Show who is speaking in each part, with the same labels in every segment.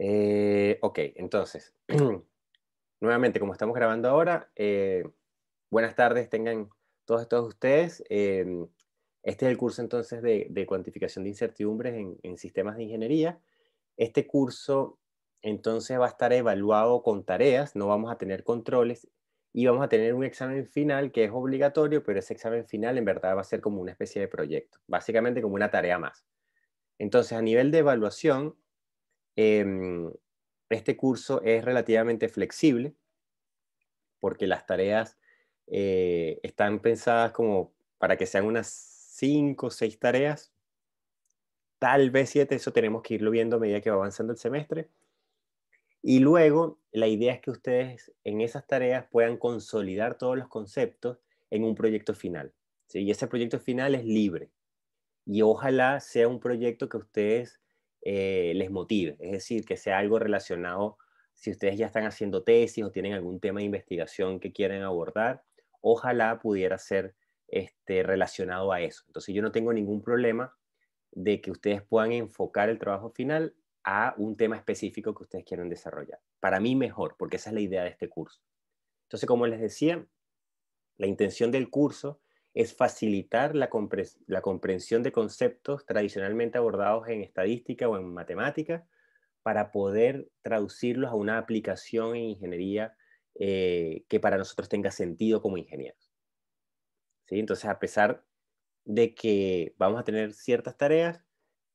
Speaker 1: Eh, ok, entonces, nuevamente, como estamos grabando ahora, eh, buenas tardes tengan todos todos ustedes. Eh, este es el curso entonces de, cuantificación de incertidumbres en, en, sistemas de ingeniería. Este curso entonces va a estar evaluado con tareas, no vamos a tener controles y vamos a tener un examen final que es obligatorio, pero ese examen final en verdad va a ser como una especie de proyecto, básicamente como una tarea más. Entonces, a nivel de evaluación, Em, este curso es relativamente flexible porque las tareas eh, están pensadas como para que sean unas cinco o seis tareas, tal vez siete. eso tenemos que irlo viendo a medida que va avanzando el semestre. Y luego la idea es que ustedes en esas tareas puedan consolidar todos los conceptos en un proyecto final. Y ese proyecto final es libre. Y ojalá sea un proyecto que ustedes eh, les motive. Es decir, que sea algo relacionado, si ustedes ya están haciendo tesis o tienen algún tema de investigación que quieren abordar, ojalá pudiera ser este, relacionado a eso. Entonces yo no tengo ningún problema de que ustedes puedan enfocar el trabajo final a un tema específico que ustedes quieran desarrollar. Para mí mejor, porque esa es la idea de este curso. Entonces, como les decía, la intención del curso es facilitar la, comprensión de conceptos tradicionalmente abordados en estadística o en matemática para poder traducirlos a una aplicación en ingeniería eh, que para nosotros tenga sentido como ingenieros. ¿Sí? Entonces, a pesar de que vamos a tener ciertas tareas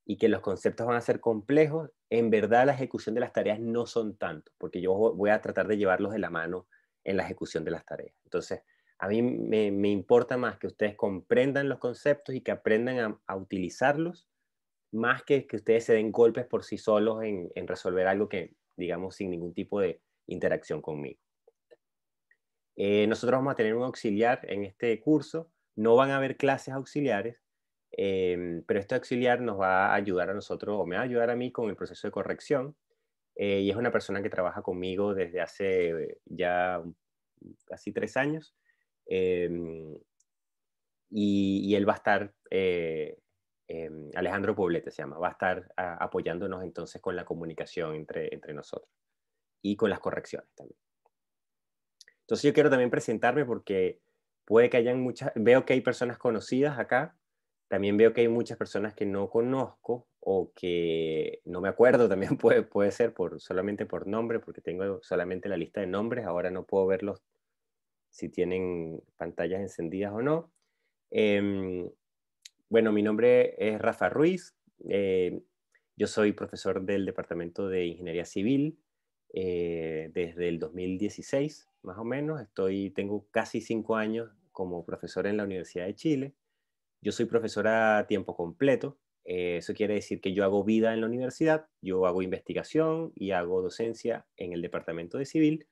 Speaker 1: y que los conceptos van a ser complejos, en verdad la ejecución de las tareas no son tantos, porque yo voy a tratar de llevarlos de la mano en la ejecución de las tareas. Entonces, a mí me, importa más que ustedes comprendan los conceptos y que aprendan a, utilizarlos, más que que ustedes se den golpes por sí solos en, resolver algo que, digamos, sin ningún tipo de interacción conmigo. Eh, nosotros vamos a tener un auxiliar en este curso. No van a haber clases auxiliares, eh, pero este auxiliar nos va a ayudar a nosotros, o me va a ayudar a mí con el proceso de corrección. Eh, y es una persona que trabaja conmigo desde hace ya casi tres años. Em, y, y, él va a estar, eh, em, Alejandro Poblete se llama, va a estar ah, apoyándonos entonces con la comunicación entre, entre nosotros y con las correcciones también. Entonces yo quiero también presentarme porque puede que hayan muchas, veo que hay personas conocidas acá, también veo que hay muchas personas que no conozco o que no me acuerdo, también puede, puede ser por, solamente por nombre, porque tengo solamente la lista de nombres, ahora no puedo verlos si tienen pantallas encendidas o no. Em, bueno, mi nombre es Rafa Ruiz, eh, yo soy profesor del Departamento de Ingeniería Civil eh, desde el 2016, más o menos. Estoy, tengo casi cinco años como profesor en la Universidad de Chile. Yo soy profesora a tiempo completo. Eh, eso quiere decir que yo hago vida en la universidad, yo hago investigación y hago docencia en el Departamento de Civil.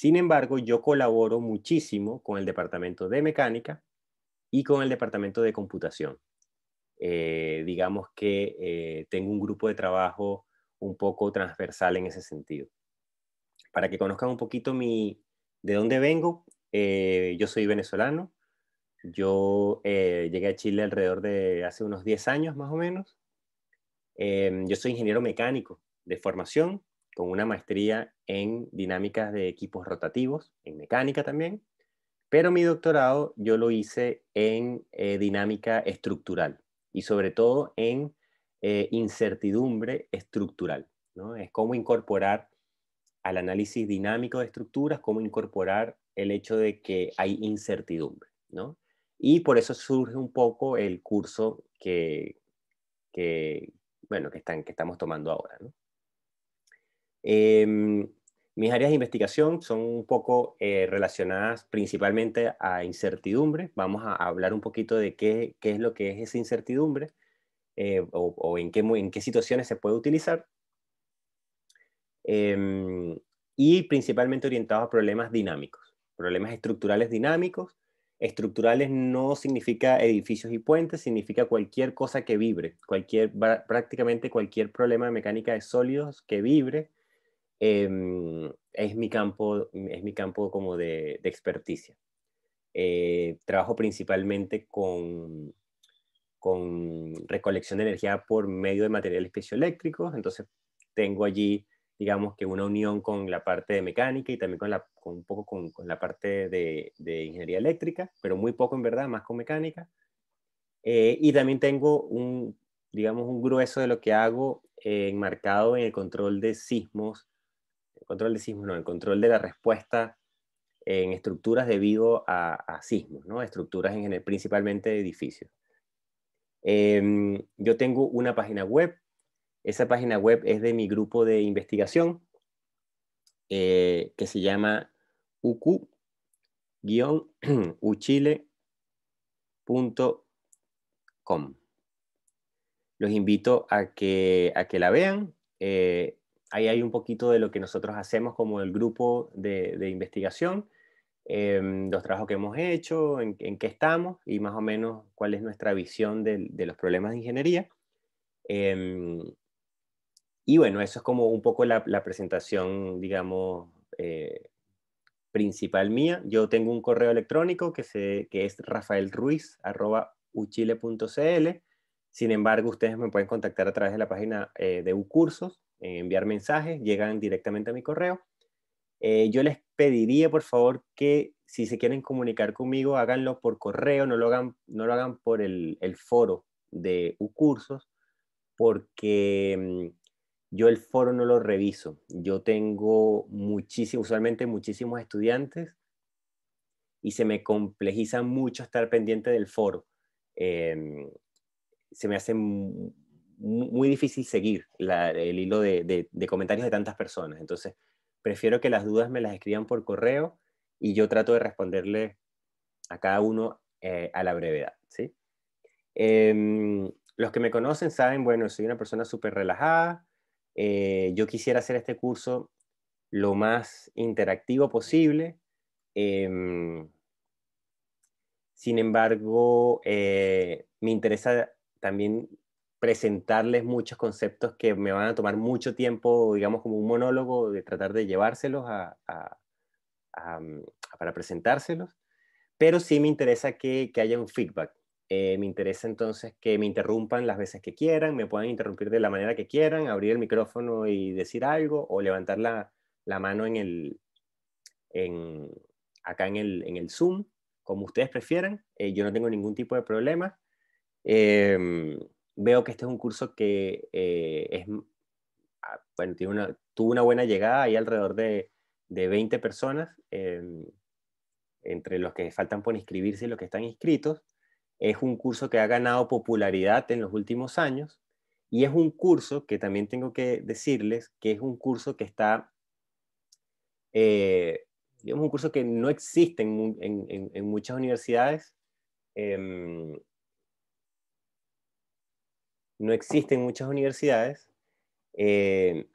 Speaker 1: Sin embargo, yo colaboro muchísimo con el departamento de mecánica y con el departamento de computación. Eh, digamos que eh, tengo un grupo de trabajo un poco transversal en ese sentido. Para que conozcan un poquito mi, de dónde vengo, eh, yo soy venezolano. Yo llegué a Chile alrededor de hace unos 10 años más o menos. Em, yo soy ingeniero mecánico de formación con una maestría en dinámicas de equipos rotativos, en mecánica también, pero mi doctorado yo lo hice en eh, dinámica estructural y sobre todo en eh, incertidumbre estructural. ¿no? Es cómo incorporar al análisis dinámico de estructuras, cómo incorporar el hecho de que hay incertidumbre. ¿no? Y por eso surge un poco el curso que, que, bueno, que, están, que estamos tomando ahora. ¿no? Em, mis áreas de investigación son un poco eh, relacionadas principalmente a incertidumbre. Vamos a hablar un poquito de qué, es lo que es esa incertidumbre eh, o, en, qué, situaciones se puede utilizar. Em, y principalmente orientados a problemas dinámicos, problemas estructurales dinámicos. Estructurales no significa edificios y puentes, significa cualquier cosa que vibre, cualquier, prácticamente cualquier problema de mecánica de sólidos que vibre Em, es, mi campo, es mi campo como de, de experticia. Eh, trabajo principalmente con, con recolección de energía por medio de materiales piezoeléctricos, entonces tengo allí, digamos que una unión con la parte de mecánica y también con, la, con un poco con, la parte de, de, ingeniería eléctrica, pero muy poco en verdad, más con mecánica. Eh, y también tengo un, digamos, un grueso de lo que hago eh, enmarcado en el control de sismos el control de sismos, el control de la respuesta en estructuras debido a, sismos, ¿no? estructuras en general, principalmente de edificios. Em, yo tengo una página web, esa página web es de mi grupo de investigación eh, que se llama uq-uchile.com. Los invito a que, a que la vean. Eh, ahí hay un poquito de lo que nosotros hacemos como el grupo de, investigación, em, los trabajos que hemos hecho, en, qué estamos y más o menos cuál es nuestra visión de, los problemas de ingeniería. Em, y bueno, eso es como un poco la, presentación, digamos, eh, principal mía. Yo tengo un correo electrónico que, se, que es rafaelruiz.uchile.cl. Sin embargo, ustedes me pueden contactar a través de la página eh, de UCursos eh, enviar mensajes, llegan directamente a mi correo. Eh, yo les pediría, por favor, que si se quieren comunicar conmigo, háganlo por correo, no lo hagan, no lo hagan por el, foro de cursos, porque mm, yo el foro no lo reviso. Yo tengo muchísimos, usualmente muchísimos estudiantes y se me complejiza mucho estar pendiente del foro. Em, se me hace muy difícil seguir el hilo de, comentarios de tantas personas. Entonces, prefiero que las dudas me las escriban por correo y yo trato de responderle a cada uno eh, a la brevedad. Em, los que me conocen saben, bueno, soy una persona súper relajada. Eh, yo quisiera hacer este curso lo más interactivo posible. Em, sin embargo, eh, me interesa también presentarles muchos conceptos que me van a tomar mucho tiempo, digamos, como un monólogo, de tratar de llevárselos mm, para presentárselos, pero sí me interesa que, haya un feedback. Eh, me interesa entonces que me interrumpan las veces que quieran, me puedan interrumpir de la manera que quieran, abrir el micrófono y decir algo o levantar la, mano en el, acá en el, Zoom, como ustedes prefieran. Eh, yo no tengo ningún tipo de problema. Em, veo que este es un curso que eh, es, ah, bueno, tuvo una buena llegada, hay alrededor de, de 20 personas, em, entre los que faltan por inscribirse y los que están inscritos. Es un curso que ha ganado popularidad en los últimos años y es un curso que también tengo que decirles que es un curso que está, eh, un curso que no existe en, en, en muchas universidades. Eh, no existen muchas universidades. Eh,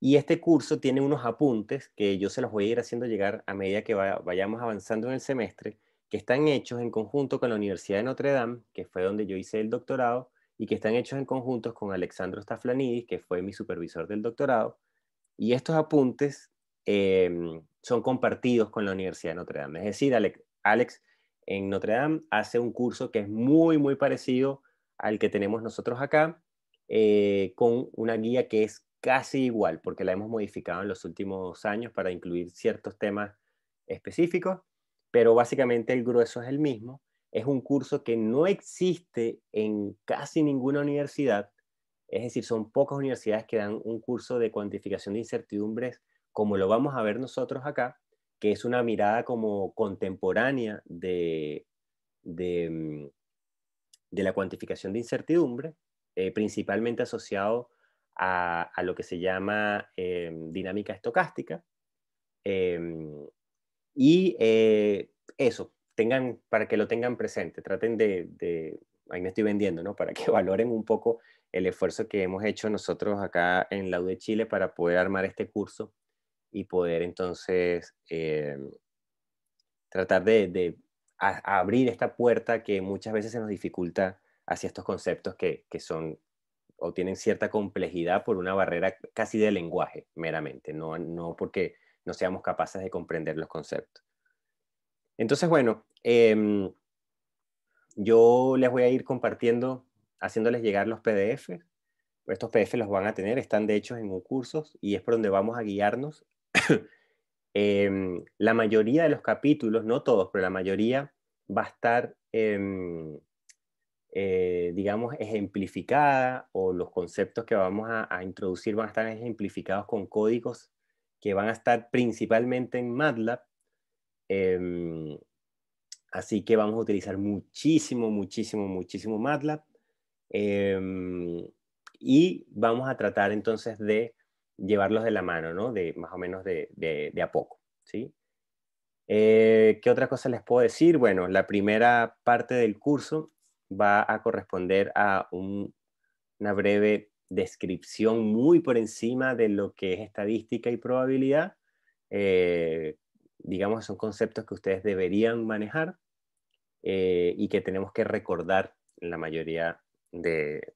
Speaker 1: y este curso tiene unos apuntes que yo se los voy a ir haciendo llegar a medida que vayamos avanzando en el semestre, que están hechos en conjunto con la Universidad de Notre Dame, que fue donde yo hice el doctorado, y que están hechos en conjunto con Alexandro Staflanidis, que fue mi supervisor del doctorado. Y estos apuntes em, son compartidos con la Universidad de Notre Dame. Es decir, Alex en Notre Dame hace un curso que es muy, muy parecido al que tenemos nosotros acá, eh, con una guía que es casi igual, porque la hemos modificado en los últimos años para incluir ciertos temas específicos, pero básicamente el grueso es el mismo. Es un curso que no existe en casi ninguna universidad, es decir, son pocas universidades que dan un curso de cuantificación de incertidumbres como lo vamos a ver nosotros acá, que es una mirada como contemporánea de mm, de la cuantificación de incertidumbre, eh, principalmente asociado a, lo que se llama em, dinámica estocástica. Em, y eh, eso, tengan, para que lo tengan presente, traten de, ahí me estoy vendiendo, ¿no? Para que valoren un poco el esfuerzo que hemos hecho nosotros acá en la U de Chile para poder armar este curso y poder entonces em, tratar de a, abrir esta puerta que muchas veces se nos dificulta hacia estos conceptos que, son o tienen cierta complejidad por una barrera casi de lenguaje meramente, no, porque no seamos capaces de comprender los conceptos. Entonces, bueno, em, yo les voy a ir compartiendo, haciéndoles llegar los PDF. Estos PDF los van a tener, están de hecho en un curso y es por donde vamos a guiarnos Em, la mayoría de los capítulos, no todos, pero la mayoría va a estar, em, eh, digamos, ejemplificada o los conceptos que vamos a, introducir van a estar ejemplificados con códigos que van a estar principalmente en MATLAB. Em, así que vamos a utilizar muchísimo, muchísimo, muchísimo MATLAB. y vamos a tratar entonces de llevarlos de la mano, ¿no? De, más o menos de, a poco, ¿sí? Eh, ¿Qué otra cosa les puedo decir? Bueno, la primera parte del curso va a corresponder a una breve descripción muy por encima de lo que es estadística y probabilidad. Eh, digamos, son conceptos que ustedes deberían manejar eh, y que tenemos que recordar la mayoría de,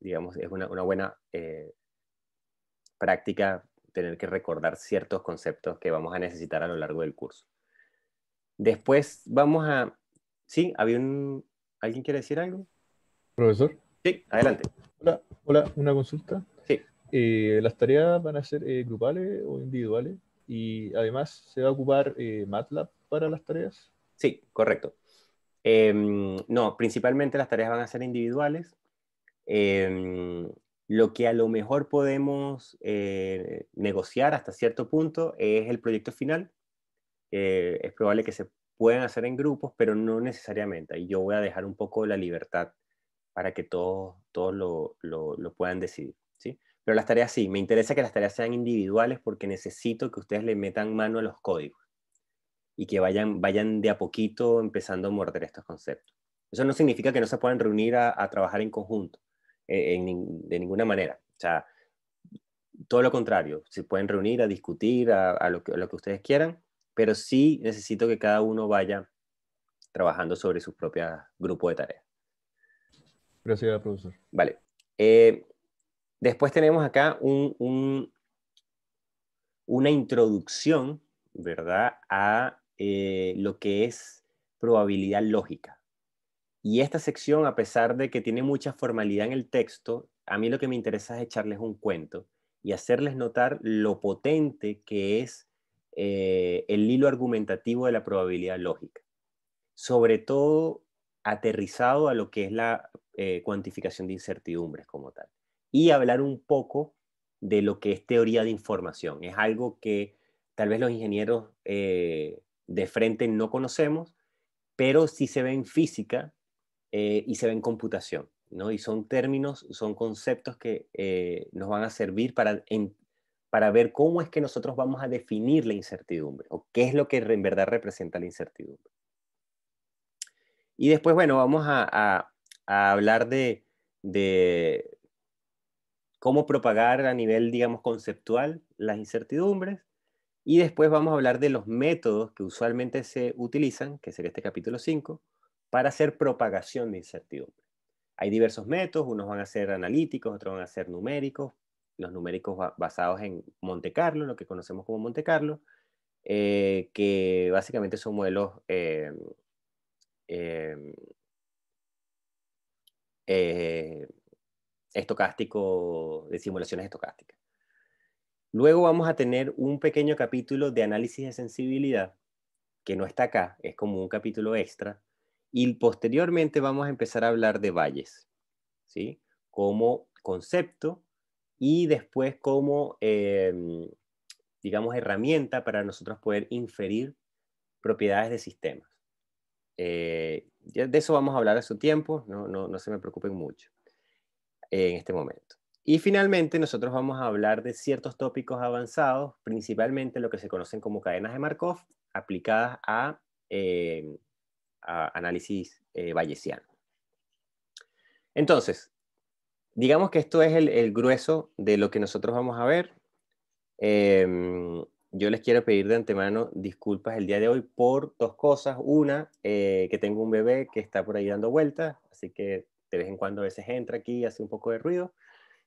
Speaker 1: digamos, es una, buena práctica tener que recordar ciertos conceptos que vamos a necesitar a lo largo del curso. Después vamos a... Sí, había ¿Alguien quiere decir algo? Profesor. Sí, adelante. Hola,
Speaker 2: una consulta.
Speaker 1: Sí. Eh, las tareas van a ser eh, grupales o individuales y además
Speaker 2: se va a ocupar eh, MATLAB para las tareas.
Speaker 1: Sí, correcto. Em, no, principalmente las tareas van a ser individuales. Eh, lo que a lo mejor podemos eh, negociar hasta cierto punto es el proyecto final. Eh, es probable que se puedan hacer en grupos, pero no necesariamente. Y yo voy a dejar un poco la libertad para que todos, todos lo, puedan decidir. ¿sí? Pero las tareas sí, me interesa que las tareas sean individuales porque necesito que ustedes le metan mano a los códigos y que vayan, vayan de a poquito empezando a morder estos conceptos. Eso no significa que no se puedan reunir a trabajar en conjunto, eh, de ninguna manera. O sea, todo lo contrario, se pueden reunir a discutir, a, lo que, ustedes quieran, pero sí necesito que cada uno vaya trabajando sobre su propio grupo de tareas. Gracias, profesor. Vale. Eh, después tenemos acá un, una introducción, ¿verdad?, a eh, lo que es probabilidad lógica. Y esta sección, a pesar de que tiene mucha formalidad en el texto, a mí lo que me interesa es echarles un cuento y hacerles notar lo potente que es eh, el hilo argumentativo de la probabilidad lógica, sobre todo aterrizado a lo que es la eh, cuantificación de incertidumbres como tal, y hablar un poco de lo que es teoría de información. Es algo que tal vez los ingenieros eh, de frente no conocemos, pero si se ven física, eh, y se ve en computación. ¿no? Y son términos, son conceptos que eh, nos van a servir para, ver cómo es que nosotros vamos a definir la incertidumbre o qué es lo que en verdad representa la incertidumbre. Y después, bueno, vamos a, hablar de, de cómo propagar a nivel, digamos, conceptual las incertidumbres. Y después vamos a hablar de los métodos que usualmente se utilizan, que sería este capítulo 5, para hacer propagación de incertidumbre. Hay diversos métodos, unos van a ser analíticos, otros van a ser numéricos, los numéricos basados en Monte Carlo, lo que conocemos como Monte Carlo, eh, que básicamente son modelos eh, eh, eh, estocásticos, de simulaciones estocásticas. Luego vamos a tener un pequeño capítulo de análisis de sensibilidad, que no está acá, es como un capítulo extra, y posteriormente vamos a empezar a hablar de valles, ¿sí? Como concepto y después como, eh, digamos, herramienta para nosotros poder inferir propiedades de sistemas. Eh, de eso vamos a hablar a su tiempo, no, no, no se me preocupen mucho en este momento. Y finalmente nosotros vamos a hablar de ciertos tópicos avanzados, principalmente lo que se conocen como cadenas de Markov, aplicadas a eh, análisis eh, Entonces, digamos que esto es el, grueso de lo que nosotros vamos a ver. Em, yo les quiero pedir de antemano disculpas el día de hoy por dos cosas. Una, eh, que tengo un bebé que está por ahí dando vueltas, así que de vez en cuando a veces entra aquí y hace un poco de ruido.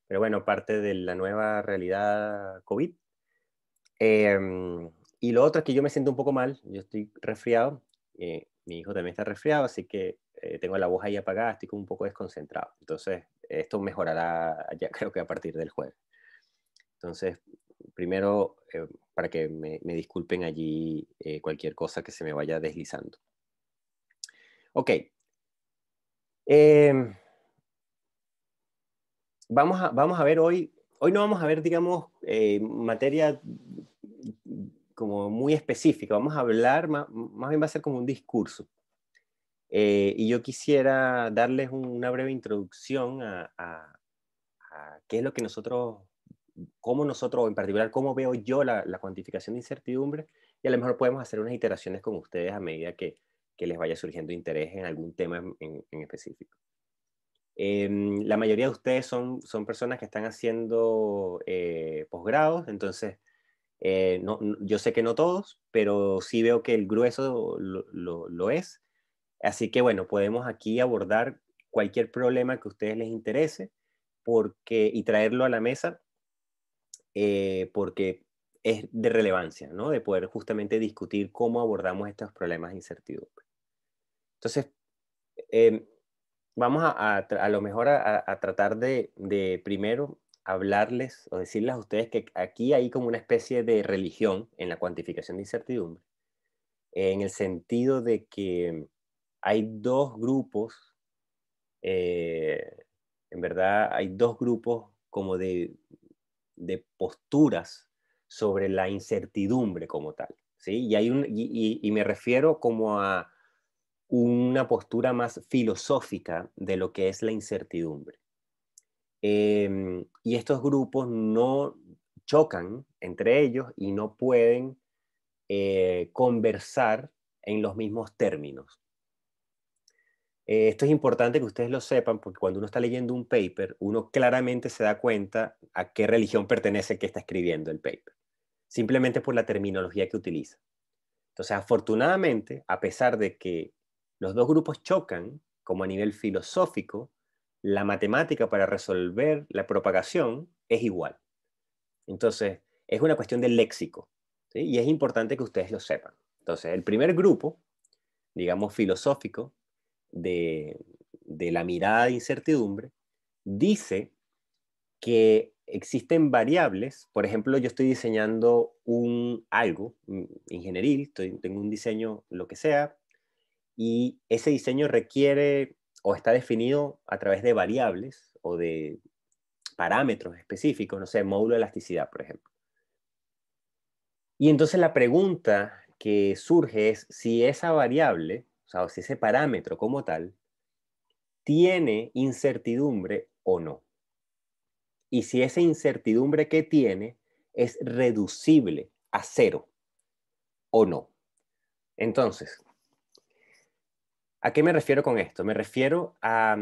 Speaker 1: Pero bueno, parte de la nueva realidad COVID. Em, y lo otro es que yo me siento un poco mal, yo estoy resfriado. Eh, mi hijo también está resfriado, así que eh, tengo la voz ahí apagada, estoy como un poco desconcentrado. Entonces, esto mejorará ya creo que a partir del jueves. Entonces, primero, eh, para que me, disculpen allí eh, cualquier cosa que se me vaya deslizando. Ok. Em, vamos, a, vamos a ver hoy, hoy no vamos a ver, digamos, materia como muy específica. Vamos a hablar, más, más, bien va a ser como un discurso. Eh, y yo quisiera darles una breve introducción a, qué es lo que nosotros, cómo nosotros, en particular, cómo veo yo la, cuantificación de incertidumbre. Y a lo mejor podemos hacer unas iteraciones con ustedes a medida que, que les vaya surgiendo interés en algún tema en, específico. Em, la mayoría de ustedes son, son personas que están haciendo eh, posgrados, entonces eh, yo sé que no todos, pero sí veo que el grueso lo, es. Así que bueno, podemos aquí abordar cualquier problema que a ustedes les interese porque, y traerlo a la mesa eh, porque es de relevancia, ¿no? De poder justamente discutir cómo abordamos estos problemas de incertidumbre. Entonces, eh, vamos a, lo mejor a, tratar de, de primero hablarles o decirles a ustedes que aquí hay como una especie de religión en la cuantificación de incertidumbre, en el sentido de que hay dos grupos, eh, en verdad hay dos grupos como de, de, posturas sobre la incertidumbre como tal. ¿sí? Y, hay un, y me refiero como a una postura más filosófica de lo que es la incertidumbre. Em, y estos grupos no chocan entre ellos y no pueden eh, conversar en los mismos términos. Eh, esto es importante que ustedes lo sepan porque cuando uno está leyendo un paper, uno claramente se da cuenta a qué religión pertenece el que está escribiendo el paper, simplemente por la terminología que utiliza. Entonces, afortunadamente, a pesar de que los dos grupos chocan, como a nivel filosófico, la matemática para resolver la propagación es igual. Entonces, es una cuestión del léxico. Y es importante que ustedes lo sepan. Entonces, el primer grupo, digamos, filosófico de, de la mirada de incertidumbre, dice que existen variables, por ejemplo, yo estoy diseñando un algo ingenieril, tengo un diseño, lo que sea, y ese diseño requiere o está definido a través de variables o de parámetros específicos, no sé, módulo de elasticidad, por ejemplo. Y entonces la pregunta que surge es si esa variable, o sea, si ese parámetro como tal, tiene incertidumbre o no. Y si esa incertidumbre que tiene es reducible a cero o no. Entonces, ¿A qué me refiero con esto? Me refiero a,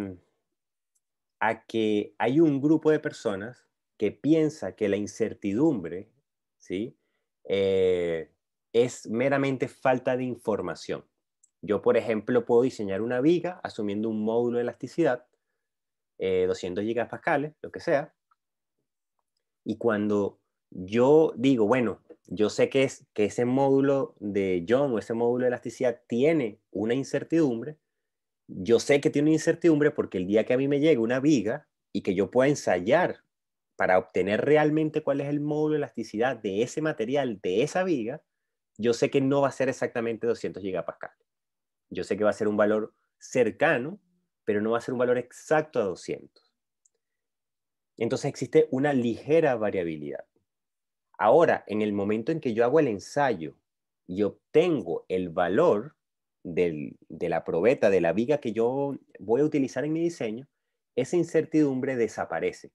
Speaker 1: que hay un grupo de personas que piensa que la incertidumbre ¿sí? Eh, es meramente falta de información. Yo, por ejemplo, puedo diseñar una viga asumiendo un módulo de elasticidad, eh, 200 gigapascales, lo que sea, y cuando yo digo, bueno, yo sé que, es, que ese módulo de John o ese módulo de elasticidad tiene una incertidumbre, yo sé que tiene una incertidumbre porque el día que a mí me llegue una viga y que yo pueda ensayar para obtener realmente cuál es el módulo de elasticidad de ese material, de esa viga, yo sé que no va a ser exactamente 200 GPa. Yo sé que va a ser un valor cercano, pero no va a ser un valor exacto a 200. Entonces existe una ligera variabilidad. Ahora, en el momento en que yo hago el ensayo y obtengo el valor de la probeta, de la viga que yo voy a utilizar en mi diseño, esa incertidumbre desaparece,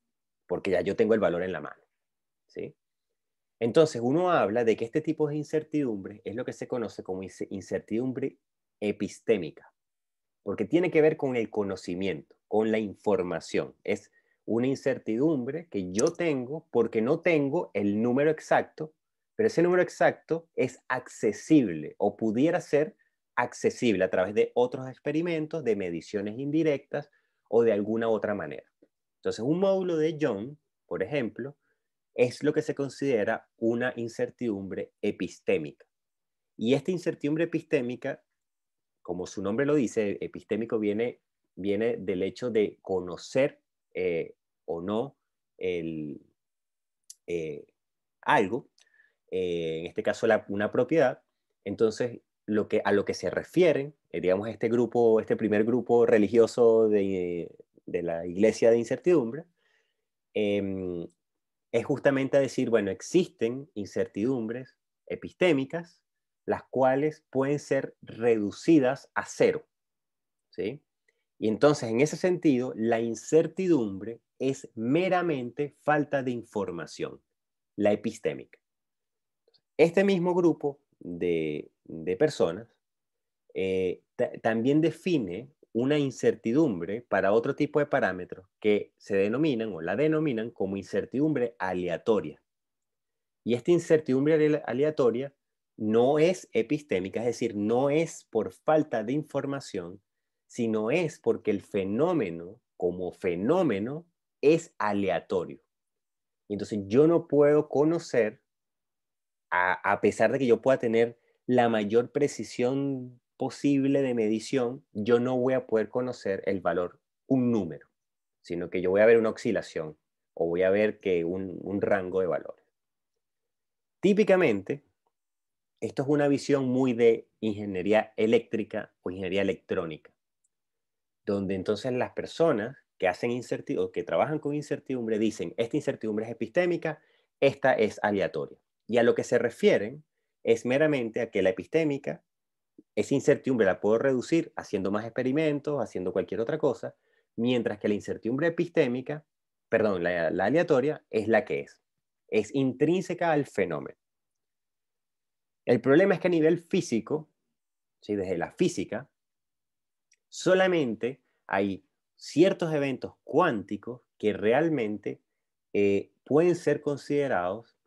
Speaker 1: porque ya yo tengo el valor en la mano. ¿sí? Entonces, uno habla de que este tipo de incertidumbre es lo que se conoce como incertidumbre epistémica, porque tiene que ver con el conocimiento, con la información. Es una incertidumbre que yo tengo porque no tengo el número exacto, pero ese número exacto es accesible o pudiera ser accesible a través de otros experimentos, de mediciones indirectas o de alguna otra manera. Entonces, un módulo de John por ejemplo, es lo que se considera una incertidumbre epistémica. Y esta incertidumbre epistémica, como su nombre lo dice, epistémico viene, viene del hecho de conocer eh, o no eh, algo, eh, en este caso una propiedad, entonces lo que, a lo que se refieren, digamos, este grupo, este primer grupo religioso de, de la iglesia de incertidumbre, em, es justamente a decir, bueno, existen incertidumbres epistémicas, las cuales pueden ser reducidas a cero. ¿sí? Y entonces, en ese sentido, la incertidumbre es meramente falta de información, la epistémica. Este mismo grupo de, personas eh, también define una incertidumbre para otro tipo de parámetros que se denominan o la denominan como incertidumbre aleatoria. Y esta incertidumbre aleatoria no es epistémica, es decir, no es por falta de información, sino es porque el fenómeno como fenómeno es aleatorio. Entonces yo no puedo conocer, a, pesar de que yo pueda tener la mayor precisión posible de medición, yo no voy a poder conocer el valor, un número, sino que yo voy a ver una oscilación o voy a ver que un rango de valores. Típicamente, esto es una visión muy de ingeniería eléctrica o ingeniería electrónica donde entonces las personas que hacen incertidumbre, que trabajan con incertidumbre, dicen, esta incertidumbre es epistémica, esta es aleatoria. Y a lo que se refieren es meramente a que la epistémica, esa incertidumbre la puedo reducir haciendo más experimentos, haciendo cualquier otra cosa, mientras que la incertidumbre epistémica, perdón, la, aleatoria, es la que es. Es intrínseca al fenómeno. El problema es que a nivel físico, desde la física, Solamente hay ciertos eventos cuánticos que realmente eh, pueden ser considerados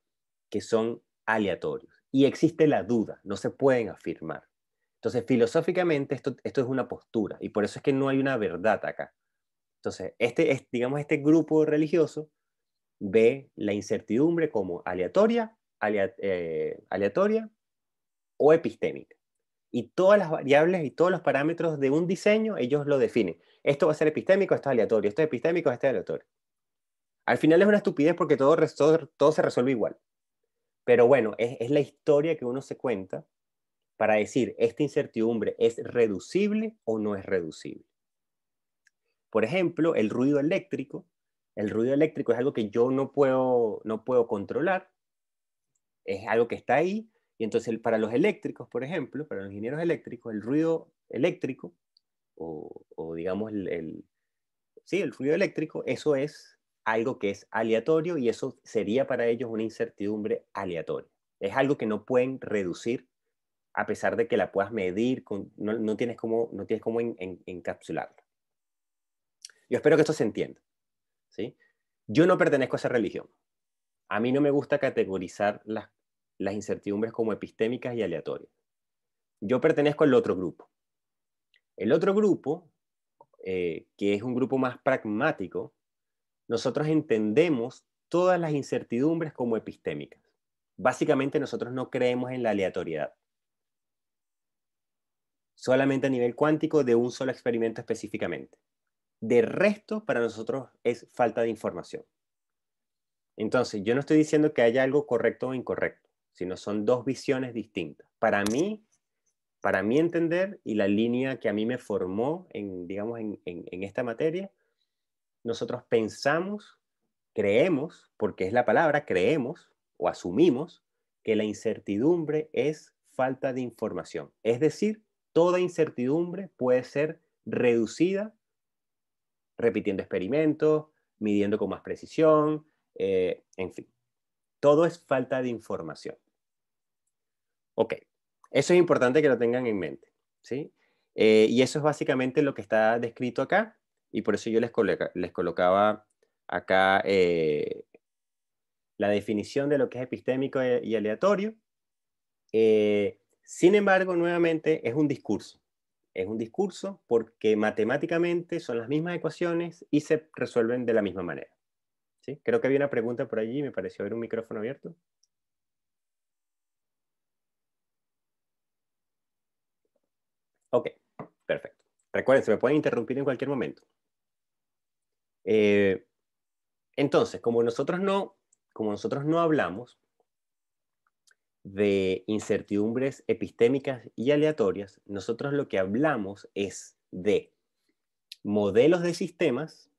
Speaker 1: que son aleatorios. Y existe la duda, no se pueden afirmar. Entonces, filosóficamente, esto, es una postura y por eso es que no hay una verdad acá. Entonces, este, digamos, este grupo religioso ve la incertidumbre como aleatoria, eh, aleatoria o epistémica y todas las variables y todos los parámetros de un diseño, ellos lo definen. Esto va a ser epistémico, esto es aleatorio, esto es epistémico, esto es aleatorio. Al final es una estupidez porque todo, todo, se resuelve igual. Pero bueno, es, la historia que uno se cuenta para decir, esta incertidumbre es reducible o no es reducible. Por ejemplo, el ruido eléctrico. El ruido eléctrico es algo que yo no puedo controlar. Es algo que está ahí, y entonces para los eléctricos, por ejemplo, para los ingenieros eléctricos, el ruido eléctrico, o, digamos el, sí, el ruido eléctrico, eso es algo que es aleatorio y eso sería para ellos una incertidumbre aleatoria. Es algo que no pueden reducir a pesar de que la puedas medir, no, tienes cómo, no tienes Yo espero que esto se entienda. ¿sí? Yo no pertenezco a esa religión. A mí no me gusta categorizar las las incertidumbres como epistémicas y aleatorias. Yo pertenezco al otro grupo. El otro grupo, eh, que es un grupo más pragmático, nosotros entendemos todas las incertidumbres como epistémicas. Básicamente nosotros no creemos en la aleatoriedad. Solamente a nivel cuántico de un solo experimento específicamente. De resto, para nosotros es falta de información. Entonces, yo no estoy diciendo que haya algo correcto o incorrecto sino son dos visiones distintas. Para mí, para mí entender y la línea que a mí me formó en, esta materia, nosotros pensamos, creemos, porque es la palabra, creemos o asumimos que la incertidumbre es falta de información. Es decir, toda incertidumbre puede ser reducida repitiendo experimentos, midiendo con más precisión, eh, en fin. Todo es falta de información. Ok, eso es importante que lo tengan en mente, ¿sí? Eh, y eso es básicamente lo que está descrito acá, y por eso yo les, les colocaba acá eh, la definición de lo que es epistémico y aleatorio. Eh, sin embargo, nuevamente, es un discurso. Es un discurso porque matemáticamente son las mismas ecuaciones y se resuelven de la misma manera. ¿sí? Creo que había una pregunta por allí, me pareció haber un micrófono abierto. Ok, perfecto. Recuerden, se me pueden interrumpir en cualquier momento. Eh, entonces, como nosotros no, como nosotros no hablamos de incertidumbres epistémicas y aleatorias, nosotros lo que hablamos es de modelos de sistemas,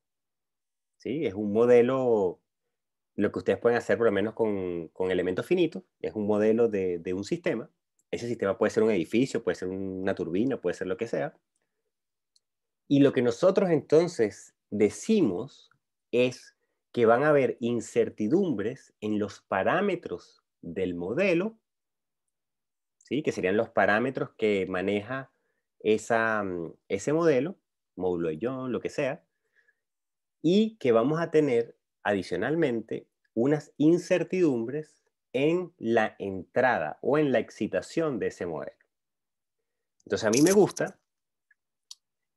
Speaker 1: ¿sí? es un modelo, lo que ustedes pueden hacer por lo menos con, con elementos finitos, es un modelo de un sistema, ese sistema puede ser un edificio, puede ser una turbina, puede ser lo que sea. Y lo que nosotros entonces decimos es que van a haber incertidumbres en los parámetros del modelo, ¿sí? que serían los parámetros que maneja mm, ese modelo, módulo de yo, lo que sea, y que vamos a tener adicionalmente unas incertidumbres en la entrada o en la excitación de ese modelo. Entonces a mí me gusta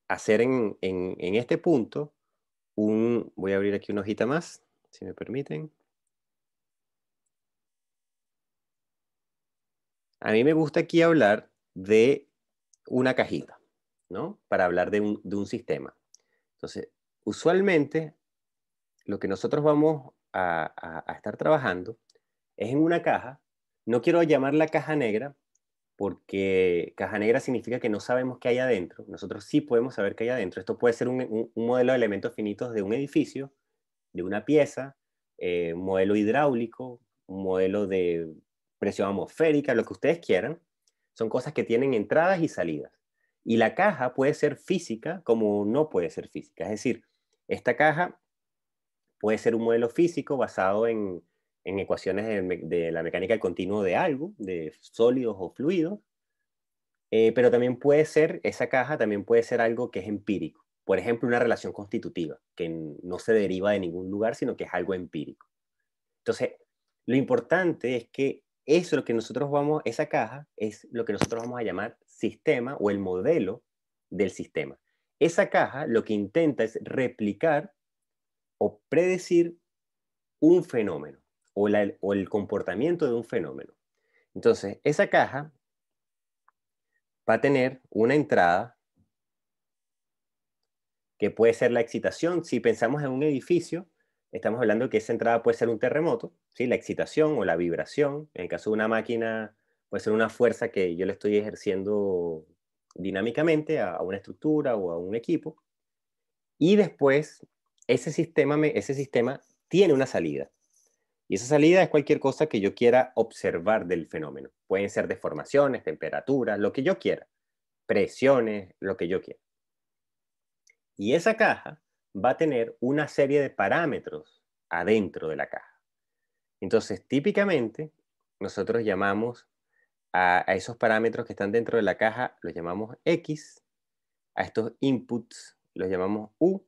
Speaker 1: hacer en, este punto un, voy a abrir aquí una hojita más, si me permiten. A mí me gusta aquí hablar de una cajita, ¿no? Para hablar de un, sistema. Entonces, usualmente lo que nosotros vamos a, estar trabajando es en una caja. No quiero llamarla caja negra porque caja negra significa que no sabemos qué hay adentro. Nosotros sí podemos saber qué hay adentro. Esto puede ser un, modelo de elementos finitos de un edificio, de una pieza, eh, modelo hidráulico, un modelo de presión atmosférica, lo que ustedes quieran. Son cosas que tienen entradas y salidas. Y la caja puede ser física como no puede ser física. Es decir, esta caja puede ser un modelo físico basado en en ecuaciones de, la mecánica del continuo de algo, de sólidos o fluidos, eh, pero también puede ser, esa caja también puede ser algo que es empírico. Por ejemplo, una relación constitutiva, que no se deriva de ningún lugar, sino que es algo empírico. Entonces, lo importante es que eso lo que nosotros vamos, esa caja es lo que nosotros vamos a llamar sistema o el modelo del sistema. Esa caja lo que intenta es replicar o predecir un fenómeno o, el comportamiento de un fenómeno. Entonces, esa caja va a tener una entrada que puede ser la excitación. Si pensamos en un edificio, estamos hablando que esa entrada puede ser un terremoto, ¿sí? la excitación o la vibración. En el caso de una máquina, puede ser una fuerza que yo le estoy ejerciendo dinámicamente a, una estructura o a un equipo. Y después, ese sistema, ese sistema tiene una salida. Y esa salida es cualquier cosa que yo quiera observar del fenómeno. Pueden ser deformaciones, temperaturas, lo que yo quiera, presiones, lo que yo quiera. Y esa caja va a tener una serie de parámetros adentro de la caja. Entonces, típicamente, nosotros llamamos a, esos parámetros que están dentro de la caja, los llamamos X, a estos inputs los llamamos U,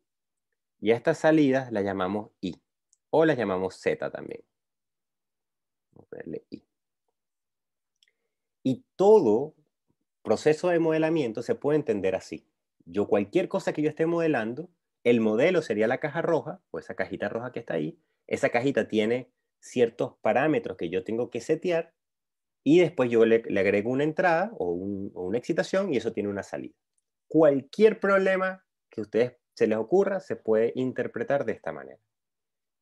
Speaker 1: y a estas salidas las llamamos Y, o las llamamos Z también. Y todo proceso de modelamiento se puede entender así. Yo cualquier cosa que yo esté modelando, el modelo sería la caja roja o esa cajita roja que está ahí. Esa cajita tiene ciertos parámetros que yo tengo que setear y después yo le, agrego una entrada o, o una excitación y eso tiene una salida. Cualquier problema que a ustedes se les ocurra se puede interpretar de esta manera.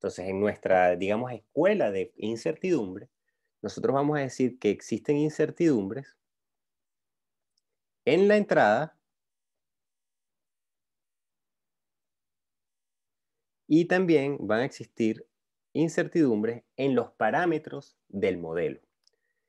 Speaker 1: Entonces, en nuestra, digamos, escuela de incertidumbre, nosotros vamos a decir que existen incertidumbres en la entrada y también van a existir incertidumbres en los parámetros del modelo.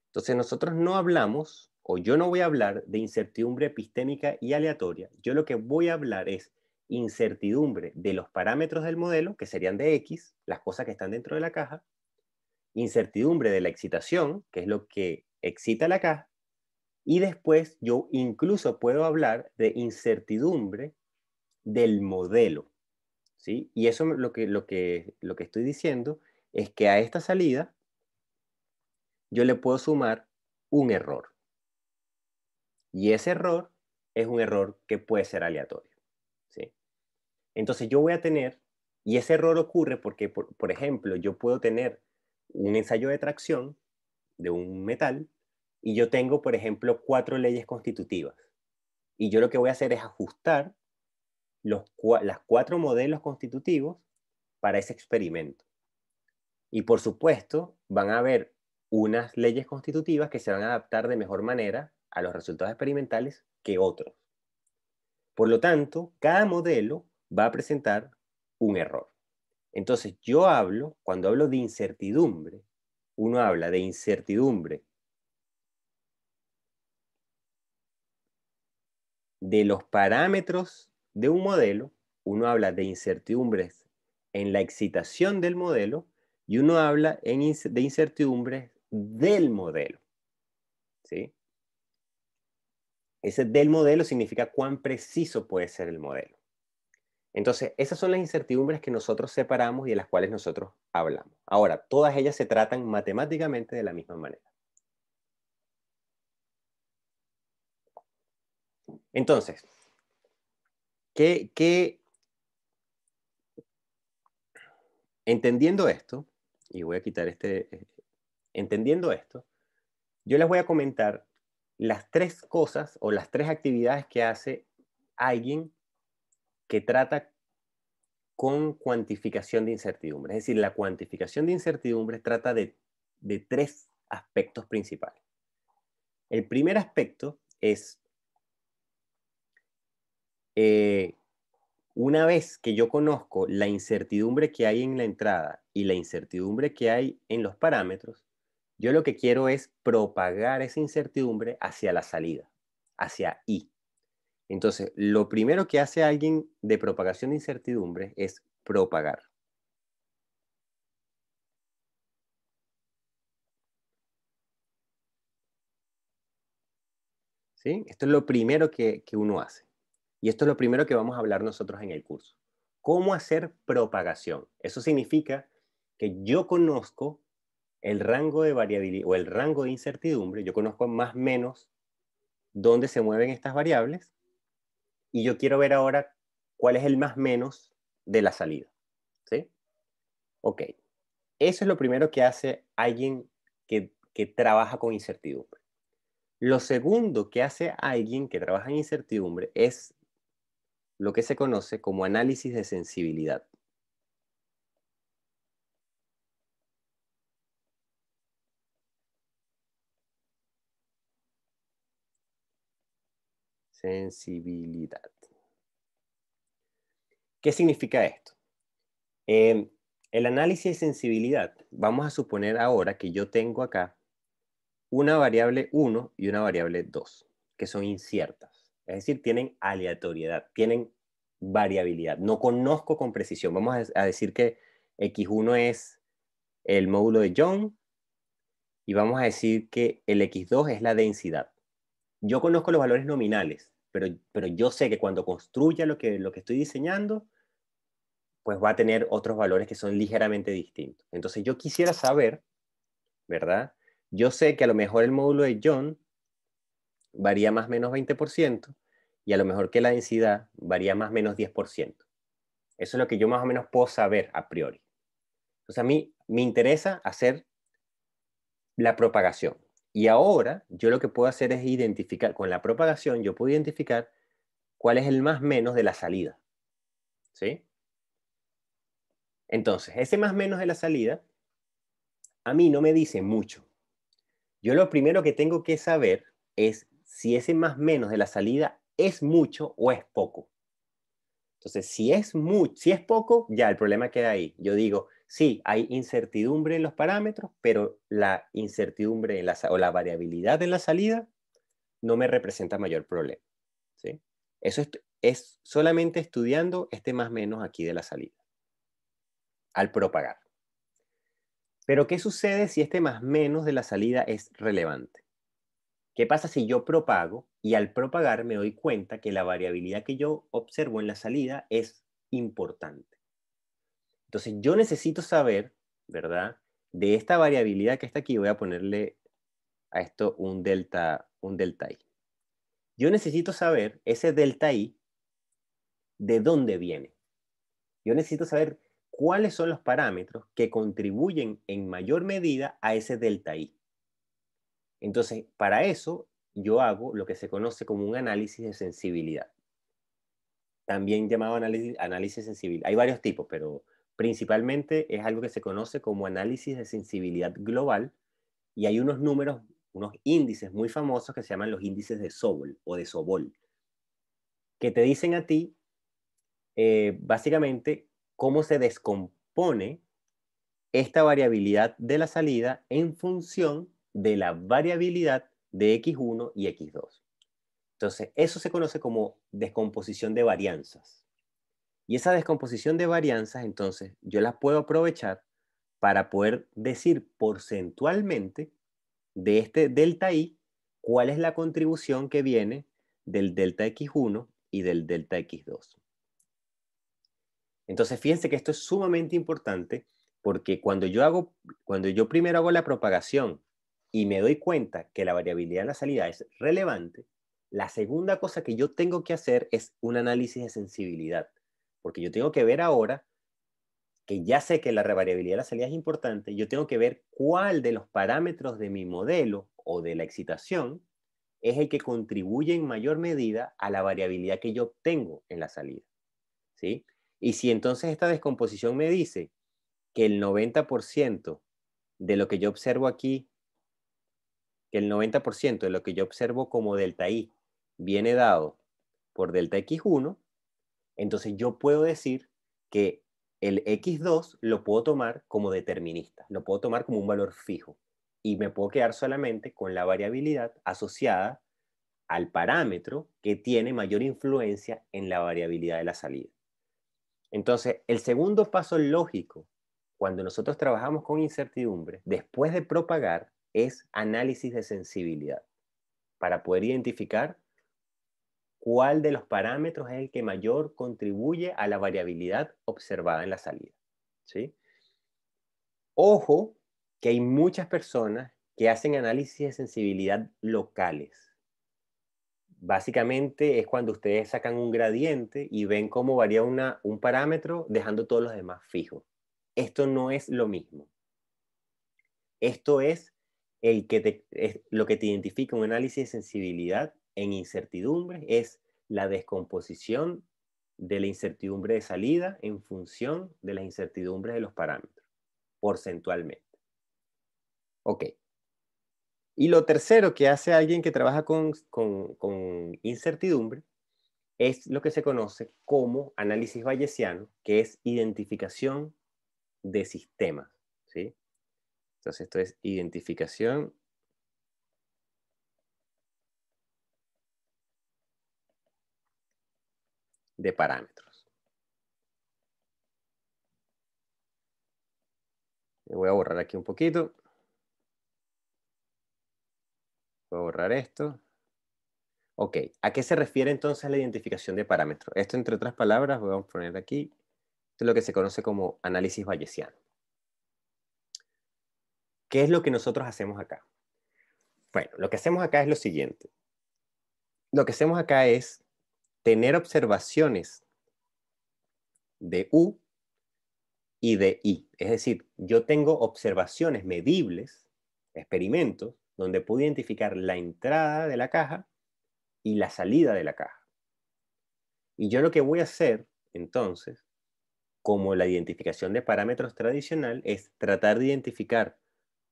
Speaker 1: Entonces nosotros no hablamos, o yo no voy a hablar de incertidumbre epistémica y aleatoria, yo lo que voy a hablar es incertidumbre de los parámetros del modelo, que serían de X, las cosas que están dentro de la caja, incertidumbre de la excitación, que es lo que excita la caja, y después yo incluso puedo hablar de incertidumbre del modelo. ¿sí? Y eso lo que, lo, que, lo que estoy diciendo es que a esta salida yo le puedo sumar un error. Y ese error es un error que puede ser aleatorio. Entonces yo voy a tener, y ese error ocurre porque, por, ejemplo, yo puedo tener un ensayo de tracción de un metal y yo tengo, por ejemplo, cuatro leyes constitutivas. Y yo lo que voy a hacer es ajustar los, las cuatro modelos constitutivos para ese experimento. Y por supuesto, van a haber unas leyes constitutivas que se van a adaptar de mejor manera a los resultados experimentales que otros. Por lo tanto, cada modelo va a presentar un error. Entonces, yo hablo, cuando hablo de incertidumbre, uno habla de incertidumbre de los parámetros de un modelo, uno habla de incertidumbres en la excitación del modelo y uno habla de incertidumbres del modelo. ¿Sí? Ese del modelo significa cuán preciso puede ser el modelo. Entonces, esas son las incertidumbres que nosotros separamos y de las cuales nosotros hablamos. Ahora, todas ellas se tratan matemáticamente de la misma manera. Entonces, ¿qué, entendiendo esto, y voy a quitar este, entendiendo esto, yo les voy a comentar las tres cosas o las tres actividades que hace alguien que trata con cuantificación de incertidumbre. Es decir, la cuantificación de incertidumbre trata de, tres aspectos principales. El primer aspecto es, eh, una vez que yo conozco la incertidumbre que hay en la entrada y la incertidumbre que hay en los parámetros, yo lo que quiero es propagar esa incertidumbre hacia la salida, hacia I. Entonces, lo primero que hace alguien de propagación de incertidumbre es propagar. ¿Sí? Esto es lo primero que, que uno hace. Y esto es lo primero que vamos a hablar nosotros en el curso. ¿Cómo hacer propagación? Eso significa que yo conozco el rango de variabilidad o el rango de incertidumbre, yo conozco más o menos dónde se mueven estas variables y yo quiero ver ahora cuál es el más menos de la salida. ¿Sí? Ok. Eso es lo primero que hace alguien que, que trabaja con incertidumbre. Lo segundo que hace alguien que trabaja en incertidumbre es lo que se conoce como análisis de sensibilidad. Sensibilidad. ¿Qué significa esto? el análisis de sensibilidad. Vamos a suponer ahora que yo tengo acá una variable 1 y una variable 2, que son inciertas. Es decir, tienen aleatoriedad, tienen variabilidad. No conozco con precisión. Vamos a decir que x1 es el módulo de Young y vamos a decir que el x2 es la densidad. Yo conozco los valores nominales, pero, yo sé que cuando construya lo que, lo que estoy diseñando, pues va a tener otros valores que son ligeramente distintos. Entonces yo quisiera saber, ¿verdad? Yo sé que a lo mejor el módulo de John varía más o menos 20% y a lo mejor que la densidad varía más o menos 10%. Eso es lo que yo más o menos puedo saber a priori. Entonces a mí me interesa hacer la propagación. Y ahora yo lo que puedo hacer es identificar, con la propagación yo puedo identificar cuál es el más menos de la salida. ¿Sí? Entonces, ese más menos de la salida a mí no me dice mucho. Yo lo primero que tengo que saber es si ese más menos de la salida es mucho o es poco. Entonces, si es, mucho, si es poco, ya el problema queda ahí. Yo digo, sí, hay incertidumbre en los parámetros, pero la incertidumbre o la variabilidad de la salida no me representa mayor problema. ¿sí? Eso es, es, solamente estudiando este más menos aquí de la salida, al propagar. Pero ¿qué sucede si este más menos de la salida es relevante? ¿Qué pasa si yo propago y al propagar me doy cuenta que la variabilidad que yo observo en la salida es importante? Entonces yo necesito saber, ¿verdad? De esta variabilidad que está aquí, voy a ponerle a esto un delta, un delta i. Yo necesito saber ese delta i de dónde viene. Yo necesito saber cuáles son los parámetros que contribuyen en mayor medida a ese delta i. Entonces, para eso yo hago lo que se conoce como un análisis de sensibilidad. También llamado análisis, análisis sensible. Hay varios tipos, pero Principalmente es algo que se conoce como análisis de sensibilidad global y hay unos números, unos índices muy famosos que se llaman los índices de Sobol o de Sobol, que te dicen a ti eh, básicamente cómo se descompone esta variabilidad de la salida en función de la variabilidad de X1 y X2. Entonces, eso se conoce como descomposición de varianzas. Y esa descomposición de varianzas, entonces, yo las puedo aprovechar para poder decir porcentualmente de este delta I cuál es la contribución que viene del delta X1 y del delta X2. Entonces, fíjense que esto es sumamente importante porque cuando yo hago, cuando yo primero hago la propagación y me doy cuenta que la variabilidad en la salida es relevante, la segunda cosa que yo tengo que hacer es un análisis de sensibilidad porque yo tengo que ver ahora que ya sé que la variabilidad de la salida es importante, yo tengo que ver cuál de los parámetros de mi modelo o de la excitación es el que contribuye en mayor medida a la variabilidad que yo obtengo en la salida. ¿sí? Y si entonces esta descomposición me dice que el 90% de lo que yo observo aquí, que el 90% de lo que yo observo como delta I viene dado por delta X1, entonces yo puedo decir que el X2 lo puedo tomar como determinista, lo puedo tomar como un valor fijo y me puedo quedar solamente con la variabilidad asociada al parámetro que tiene mayor influencia en la variabilidad de la salida. Entonces, el segundo paso lógico cuando nosotros trabajamos con incertidumbre, después de propagar, es análisis de sensibilidad para poder identificar cuál de los parámetros es el que mayor contribuye a la variabilidad observada en la salida. ¿sí? Ojo que hay muchas personas que hacen análisis de sensibilidad locales. Básicamente es cuando ustedes sacan un gradiente y ven cómo varía un parámetro dejando todos los demás fijos. Esto no es lo mismo. Esto es, el que es lo que te identifica un análisis de sensibilidad en incertidumbre es la descomposición de la incertidumbre de salida en función de las incertidumbres de los parámetros, porcentualmente. Ok. Y lo tercero que hace alguien que trabaja con, incertidumbre es lo que se conoce como análisis bayesiano, que es identificación de sistemas. ¿sí? Entonces, esto es identificación de parámetros. voy a borrar aquí un poquito. Voy a borrar esto. Ok, ¿a qué se refiere entonces la identificación de parámetros? Esto, entre otras palabras, voy a poner aquí, esto es lo que se conoce como análisis bayesiano. ¿Qué es lo que nosotros hacemos acá? Bueno, lo que hacemos acá es lo siguiente. Lo que hacemos acá es tener observaciones de U y de I. Es decir, yo tengo observaciones medibles, experimentos, donde puedo identificar la entrada de la caja y la salida de la caja. Y yo lo que voy a hacer, entonces, como la identificación de parámetros tradicional, es tratar de identificar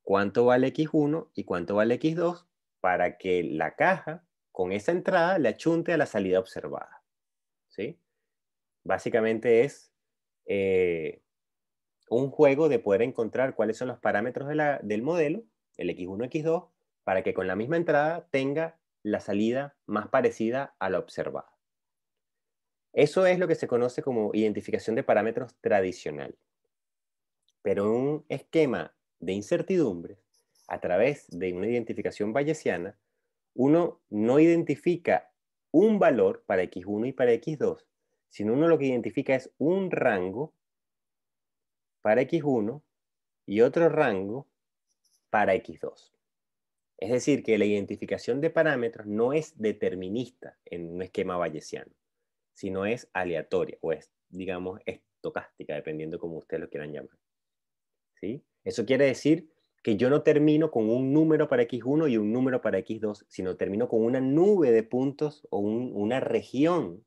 Speaker 1: cuánto vale X1 y cuánto vale X2 para que la caja con esa entrada le achunte a la salida observada. ¿sí? Básicamente es eh, un juego de poder encontrar cuáles son los parámetros del modelo, el X1, X2, para que con la misma entrada tenga la salida más parecida a la observada. Eso es lo que se conoce como identificación de parámetros tradicional. Pero un esquema de incertidumbre, a través de una identificación bayesiana, uno no identifica un valor para X1 y para X2, sino uno lo que identifica es un rango para X1 y otro rango para X2. Es decir, que la identificación de parámetros no es determinista en un esquema bayesiano, sino es aleatoria o es, digamos, estocástica, dependiendo como ustedes lo quieran llamar. ¿Sí? Eso quiere decir que yo no termino con un número para X1 y un número para X2, sino termino con una nube de puntos o una región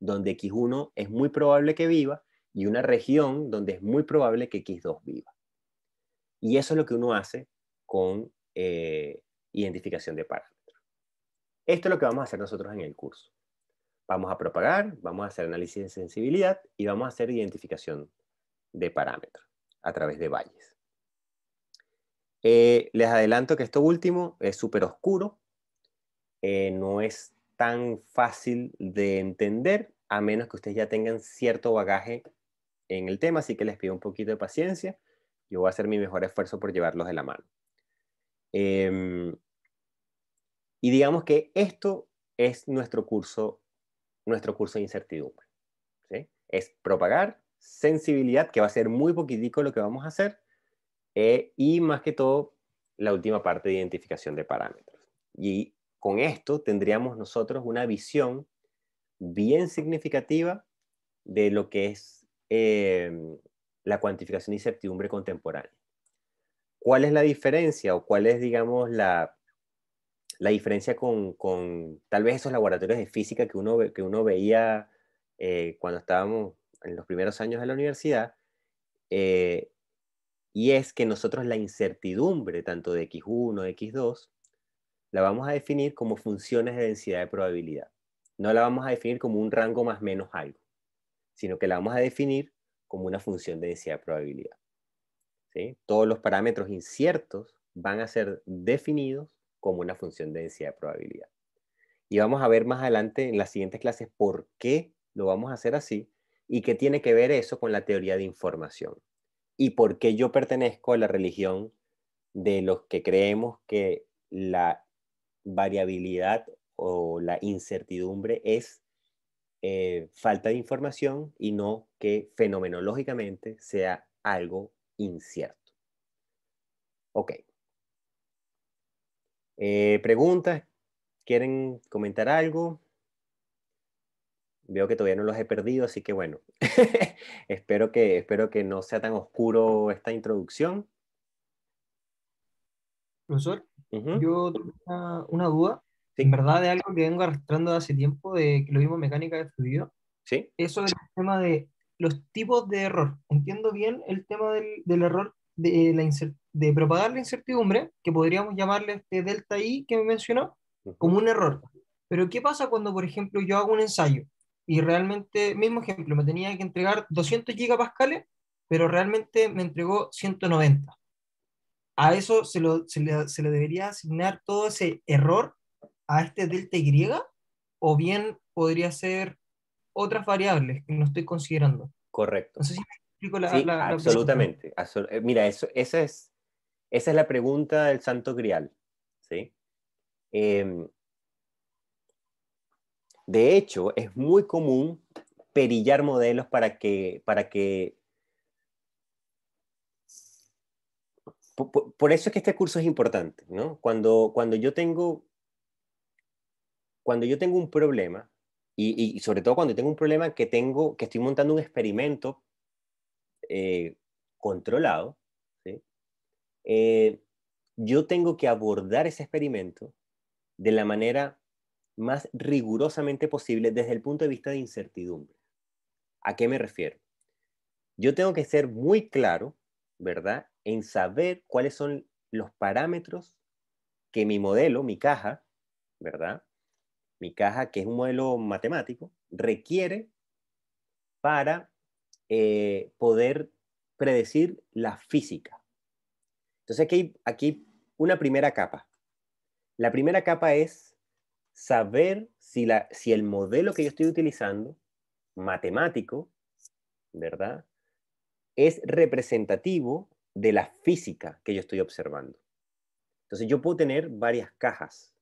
Speaker 1: donde X1 es muy probable que viva y una región donde es muy probable que X2 viva. Y eso es lo que uno hace con eh, identificación de parámetros. Esto es lo que vamos a hacer nosotros en el curso. Vamos a propagar, vamos a hacer análisis de sensibilidad y vamos a hacer identificación de parámetros a través de valles. Eh, les adelanto que esto último es súper oscuro, eh, no es tan fácil de entender, a menos que ustedes ya tengan cierto bagaje en el tema, así que les pido un poquito de paciencia. Yo voy a hacer mi mejor esfuerzo por llevarlos de la mano. Em, y digamos que esto es nuestro curso, nuestro curso de incertidumbre. Es propagar sensibilidad, que va a ser muy poquitico lo que vamos a hacer, eh, y más que todo la última parte de identificación de parámetros. Y con esto tendríamos nosotros una visión bien significativa de lo que es eh, la cuantificación y incertidumbre contemporánea. ¿Cuál es la diferencia o cuál es, digamos, la, la diferencia con, tal vez esos laboratorios de física que uno, que uno veía eh, cuando estábamos en los primeros años de la universidad? Y es que nosotros la incertidumbre, tanto de X1, X2, la vamos a definir como funciones de densidad de probabilidad. No la vamos a definir como un rango más menos algo, sino que la vamos a definir como una función de densidad de probabilidad. Todos los parámetros inciertos van a ser definidos como una función de densidad de probabilidad. Y vamos a ver más adelante en las siguientes clases por qué lo vamos a hacer así y qué tiene que ver eso con la teoría de información y por qué yo pertenezco a la religión de los que creemos que la variabilidad o la incertidumbre es eh, falta de información y no que fenomenológicamente sea algo incierto. Ok. Eh, preguntas, ¿quieren comentar algo? Veo que todavía no los he perdido, así que bueno, espero, que, espero que no sea tan oscuro esta introducción. Profesor, yo tengo una, duda, en verdad de algo que vengo arrastrando hace tiempo, de que lo mismo mecánica de estudio. Sí. Eso es el tema de los tipos de error. Entiendo bien el tema del, del error de, la de propagar la incertidumbre, que podríamos llamarle este delta I que me mencionó, como un error. Pero ¿qué pasa cuando, por ejemplo, yo hago un ensayo y realmente, mismo ejemplo, me tenía que entregar
Speaker 2: 200 gigapascales, pero realmente me entregó 190. A eso se, lo, se, le, se le debería asignar todo ese error a este delta Y, o bien podría ser otras variables que no estoy considerando.
Speaker 1: Correcto. No sé si me explico la. absolutamente. Eh, mira, eso, esa, es, esa es la pregunta del santo grial. ¿sí? Em, de hecho, es muy común perillar modelos para que, para Por, eso es que este curso es importante, ¿no? Cuando, cuando, yo, tengo, cuando yo tengo un problema, y, sobre todo cuando tengo un problema que, tengo, que estoy montando un experimento eh, controlado, eh, yo tengo que abordar ese experimento de la manera más rigurosamente posible desde el punto de vista de incertidumbre. ¿A qué me refiero? Yo tengo que ser muy claro, ¿verdad?, en saber cuáles son los parámetros que mi modelo, mi caja, ¿verdad? Mi caja, que es un modelo matemático, requiere para eh, poder predecir la física. Entonces aquí, aquí una primera capa. La primera capa es saber si, la, si el modelo que yo estoy utilizando, matemático, ¿verdad? Es representativo de la física que yo estoy observando. Entonces yo puedo tener varias cajas.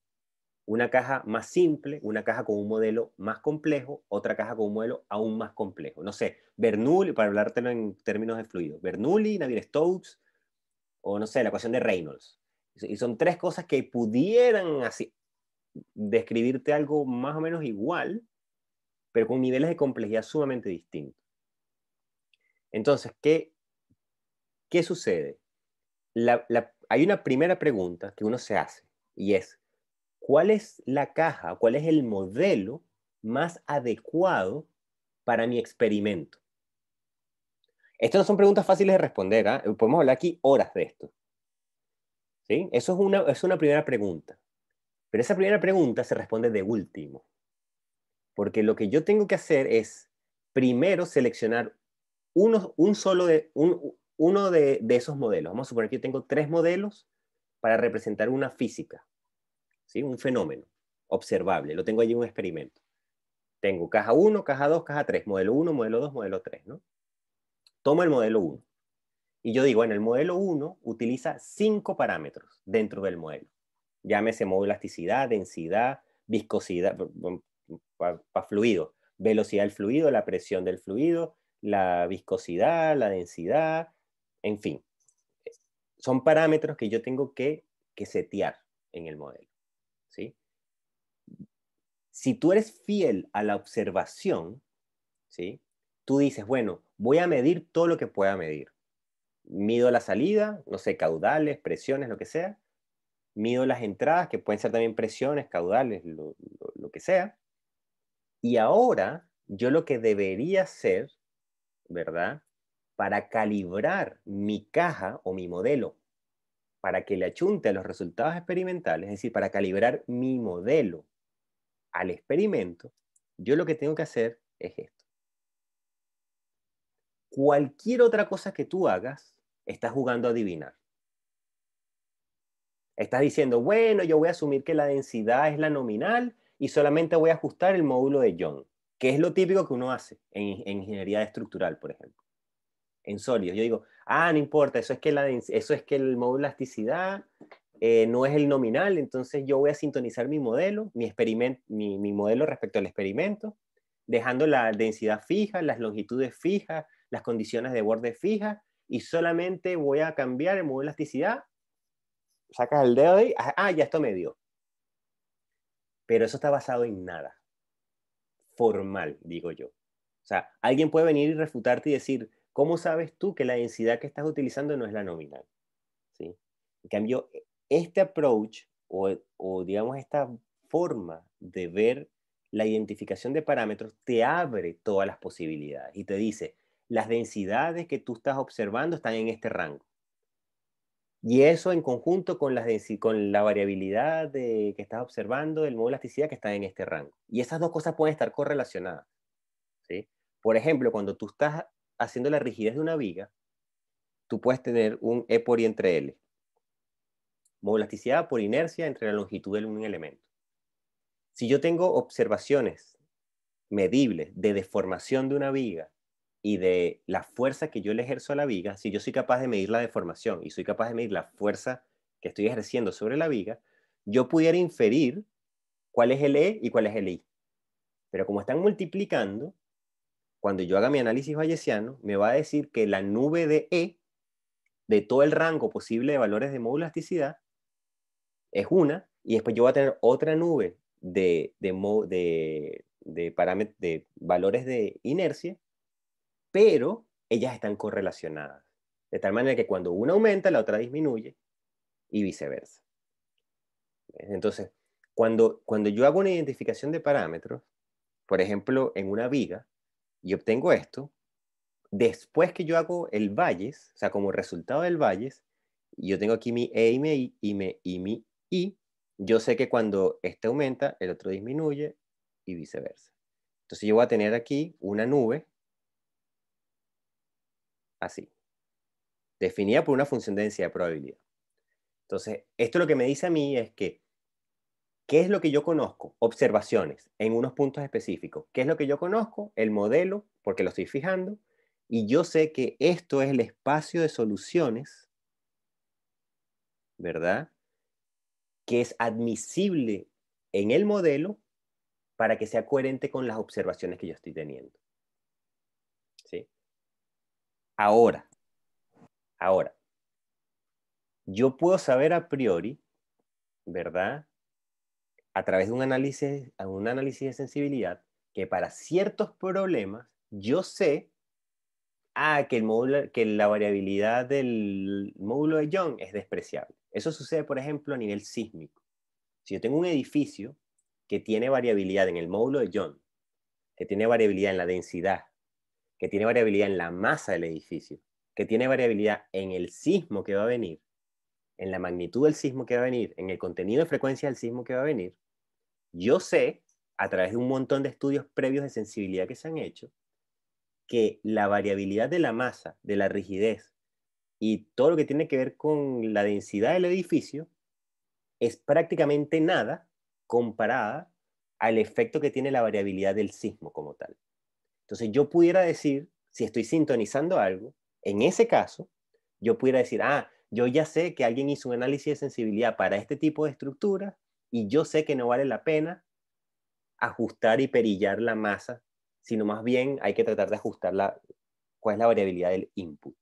Speaker 1: Una caja más simple, una caja con un modelo más complejo, otra caja con un modelo aún más complejo. No sé, Bernoulli, para hablártelo en términos de fluido, Bernoulli, Navier-Stokes, o no sé, la ecuación de Reynolds. Y son tres cosas que pudieran así, describirte algo más o menos igual, pero con niveles de complejidad sumamente distintos. Entonces, ¿qué, qué sucede? hay una primera pregunta que uno se hace y es, ¿cuál es la caja, cuál es el modelo más adecuado para mi experimento? Estas no son preguntas fáciles de responder, ¿ah? podemos hablar aquí horas de esto. ¿Sí? Eso es una primera pregunta. Pero esa primera pregunta se responde de último, porque lo que yo tengo que hacer es primero seleccionar uno, un solo de, uno de, esos modelos. Vamos a suponer que yo tengo tres modelos para representar una física, un fenómeno observable. Lo tengo allí en un experimento. Tengo caja 1, caja 2, caja 3, modelo 1, modelo 2, modelo 3. ¿no? Tomo el modelo 1. Y yo digo, bueno, el modelo 1 utiliza cinco parámetros dentro del modelo llámese elasticidad, densidad, viscosidad, para fluido, velocidad del fluido, la presión del fluido, la viscosidad, la densidad, en fin. Son parámetros que yo tengo que, setear en el modelo. ¿sí? Si tú eres fiel a la observación, ¿sí? tú dices, bueno, voy a medir todo lo que pueda medir. Mido la salida, no sé, caudales, presiones, lo que sea, mido las entradas, que pueden ser también presiones, caudales, lo, que sea. Y ahora yo lo que debería hacer, ¿verdad? Para calibrar mi caja o mi modelo, para que le achunte a los resultados experimentales, es decir, para calibrar mi modelo al experimento, yo lo que tengo que hacer es esto. Cualquier otra cosa que tú hagas, estás jugando a adivinar. Estás diciendo, bueno, yo voy a asumir que la densidad es la nominal y solamente voy a ajustar el módulo de Young, que es lo típico que uno hace en, ingeniería estructural, por ejemplo. En sólidos, yo digo, ah, no importa, eso es que, la, eso es que el módulo de elasticidad eh, no es el nominal, entonces yo voy a sintonizar mi modelo, mi, mi, mi modelo respecto al experimento, dejando la densidad fija, las longitudes fijas, las condiciones de borde fijas, y solamente voy a cambiar el módulo de elasticidad sacas el dedo y, ah, ah, ya esto me dio. Pero eso está basado en nada. Formal, digo yo. O sea, alguien puede venir y refutarte y decir, ¿cómo sabes tú que la densidad que estás utilizando no es la nominal? ¿Sí? En cambio, este approach o, o digamos esta forma de ver la identificación de parámetros te abre todas las posibilidades y te dice, las densidades que tú estás observando están en este rango. Y eso en conjunto con, la variabilidad que estás observando el modo de elasticidad que está en este rango. Y esas dos cosas pueden estar correlacionadas. ¿sí? Por ejemplo, cuando tú estás haciendo la rigidez de una viga, tú puedes tener un E por I entre L. Modo elasticidad por inercia entre la longitud de un elemento. Si yo tengo observaciones medibles de deformación de una viga y de la fuerza que yo le ejerzo a la viga, si yo soy capaz de medir la deformación y soy capaz de medir la fuerza que estoy ejerciendo sobre la viga, yo pudiera inferir cuál es el E y cuál es el I. Pero como están multiplicando, cuando yo haga mi análisis bayesiano, me va a decir que la nube de E, de todo el rango posible de valores de elasticidad es una, y después yo voy a tener otra nube de, de, de, de valores de inercia pero ellas están correlacionadas, de tal manera que cuando una aumenta, la otra disminuye y viceversa. Entonces, cuando, cuando yo hago una identificación de parámetros, por ejemplo, en una viga, y obtengo esto, después que yo hago el valles, o sea, como resultado del valles, yo tengo aquí mi E y mi y mi, y I, yo sé que cuando este aumenta, el otro disminuye y viceversa. Entonces yo voy a tener aquí una nube así, definida por una función de densidad de probabilidad. Entonces, esto lo que me dice a mí es que, ¿qué es lo que yo conozco? Observaciones en unos puntos específicos. ¿Qué es lo que yo conozco? El modelo, porque lo estoy fijando, y yo sé que esto es el espacio de soluciones, ¿verdad? Que es admisible en el modelo para que sea coherente con las observaciones que yo estoy teniendo. Ahora, ahora, yo puedo saber a priori, ¿verdad? A través de un análisis, un análisis de sensibilidad, que para ciertos problemas yo sé a ah, que, el que la variabilidad del módulo de Young es despreciable. Eso sucede, por ejemplo, a nivel sísmico. Si yo tengo un edificio que tiene variabilidad en el módulo de Young, que tiene variabilidad en la densidad, que tiene variabilidad en la masa del edificio, que tiene variabilidad en el sismo que va a venir, en la magnitud del sismo que va a venir, en el contenido de frecuencia del sismo que va a venir, yo sé, a través de un montón de estudios previos de sensibilidad que se han hecho, que la variabilidad de la masa, de la rigidez y todo lo que tiene que ver con la densidad del edificio es prácticamente nada comparada al efecto que tiene la variabilidad del sismo como tal. Entonces yo pudiera decir, si estoy sintonizando algo, en ese caso, yo pudiera decir, ah, yo ya sé que alguien hizo un análisis de sensibilidad para este tipo de estructura y yo sé que no vale la pena ajustar y perillar la masa, sino más bien hay que tratar de ajustar cuál es la variabilidad del input.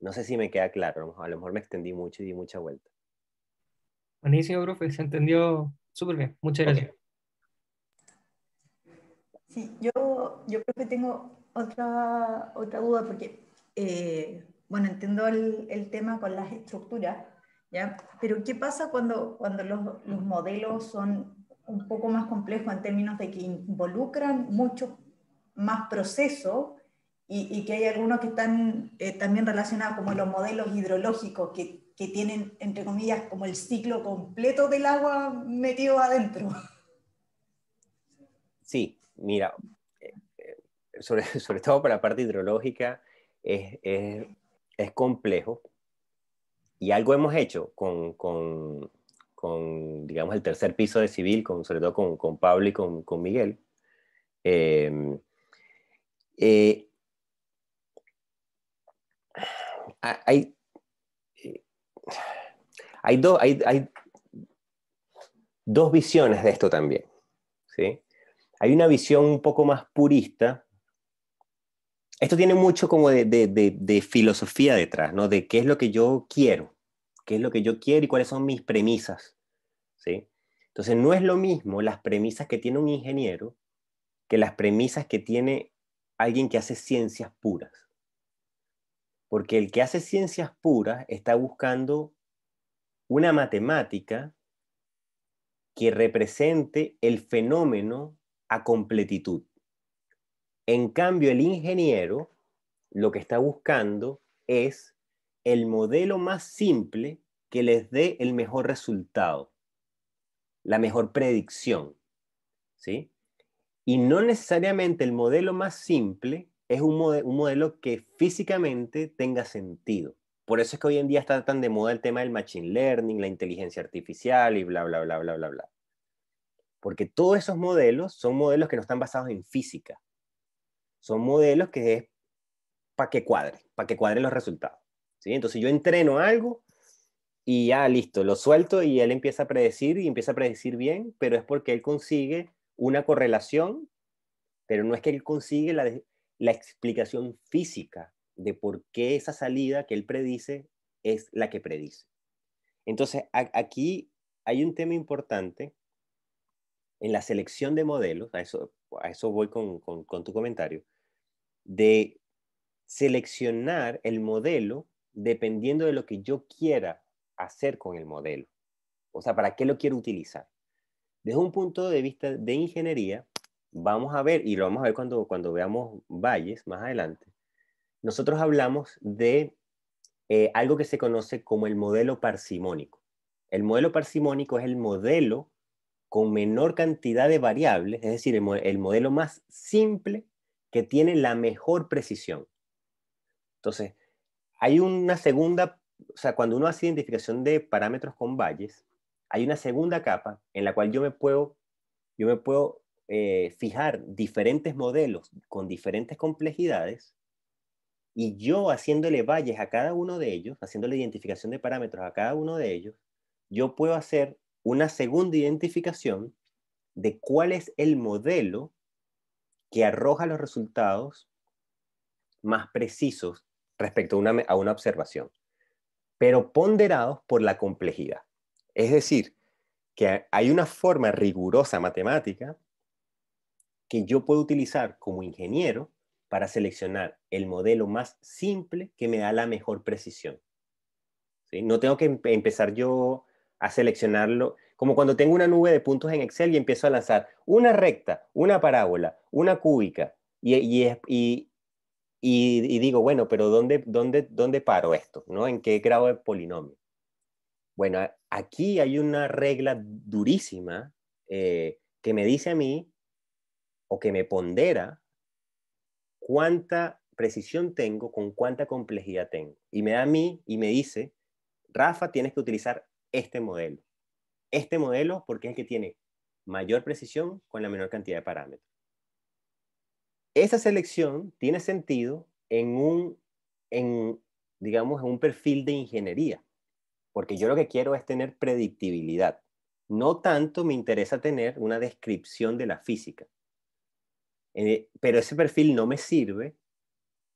Speaker 1: No sé si me queda claro, a lo mejor me extendí mucho y di mucha vuelta.
Speaker 2: Buenísimo, profe, se entendió súper bien. Muchas gracias. Sí, yo yo creo que tengo otra, otra duda porque, eh, bueno, entiendo el, tema con las estructuras, ¿ya? Pero ¿qué pasa cuando, cuando los, modelos son un poco más complejos en términos de que involucran muchos más procesos y, que hay algunos que están eh, también relacionados como los modelos hidrológicos que, que tienen, entre comillas, como el ciclo completo del agua metido adentro?
Speaker 1: Sí, mira, sobre, todo para la parte hidrológica, es, complejo. Y algo hemos hecho con, con, digamos, el tercer piso de civil, sobre todo con, Pablo y con, con Miguel. Eh, eh, hay, dos visiones de esto también. Hay una visión un poco más purista esto tiene mucho como de, filosofía detrás, ¿no? De qué es lo que yo quiero, qué es lo que yo quiero y cuáles son mis premisas, ¿sí? Entonces, no es lo mismo las premisas que tiene un ingeniero que las premisas que tiene alguien que hace ciencias puras. Porque el que hace ciencias puras está buscando una matemática que represente el fenómeno a completitud. En cambio, el ingeniero lo que está buscando es el modelo más simple que les dé el mejor resultado, la mejor predicción. ¿sí? Y no necesariamente el modelo más simple es un, modelo que físicamente tenga sentido. Por eso es que hoy en día está tan de moda el tema del machine learning, la inteligencia artificial y bla, bla, bla, bla, bla, bla. Porque todos esos modelos son modelos que no están basados en física, son modelos que es para que cuadre, para que cuadre los resultados. ¿sí? Entonces yo entreno algo y ya listo, lo suelto y él empieza a predecir y empieza a predecir bien, pero es porque él consigue una correlación, pero no es que él consigue la, la explicación física de por qué esa salida que él predice es la que predice. Entonces, aquí hay un tema importante en la selección de modelos, a eso, a eso voy con, tu comentario, de seleccionar el modelo dependiendo de lo que yo quiera hacer con el modelo. O sea, ¿para qué lo quiero utilizar? Desde un punto de vista de ingeniería, vamos a ver, y lo vamos a ver cuando, cuando veamos valles más adelante, nosotros hablamos de eh, algo que se conoce como el modelo parsimónico. El modelo parsimónico es el modelo con menor cantidad de variables, es decir, el, modelo más simple que tiene la mejor precisión. Entonces, hay una segunda, o sea, cuando uno hace identificación de parámetros con valles, hay una segunda capa en la cual yo me puedo, yo me puedo eh, fijar diferentes modelos con diferentes complejidades y yo haciéndole valles a cada uno de ellos, haciéndole identificación de parámetros a cada uno de ellos, yo puedo hacer una segunda identificación de cuál es el modelo que arroja los resultados más precisos respecto a una, observación, pero ponderados por la complejidad. Es decir, que hay una forma rigurosa matemática que yo puedo utilizar como ingeniero para seleccionar el modelo más simple que me da la mejor precisión. No tengo que empezar yo a seleccionarlo, como cuando tengo una nube de puntos en Excel y empiezo a lanzar una recta, una parábola, una cúbica, y, y, y, digo, bueno, pero ¿dónde, dónde, ¿dónde paro esto? ¿no? ¿En qué grado de polinomio? Bueno, aquí hay una regla durísima eh, que me dice a mí, o que me pondera, cuánta precisión tengo, con cuánta complejidad tengo. Y me da a mí y me dice, Rafa, tienes que utilizar este modelo. Este modelo porque es el que tiene mayor precisión con la menor cantidad de parámetros. Esa selección tiene sentido en un, digamos, en un perfil de ingeniería, porque yo lo que quiero es tener predictibilidad. No tanto me interesa tener una descripción de la física, eh, pero ese perfil no me sirve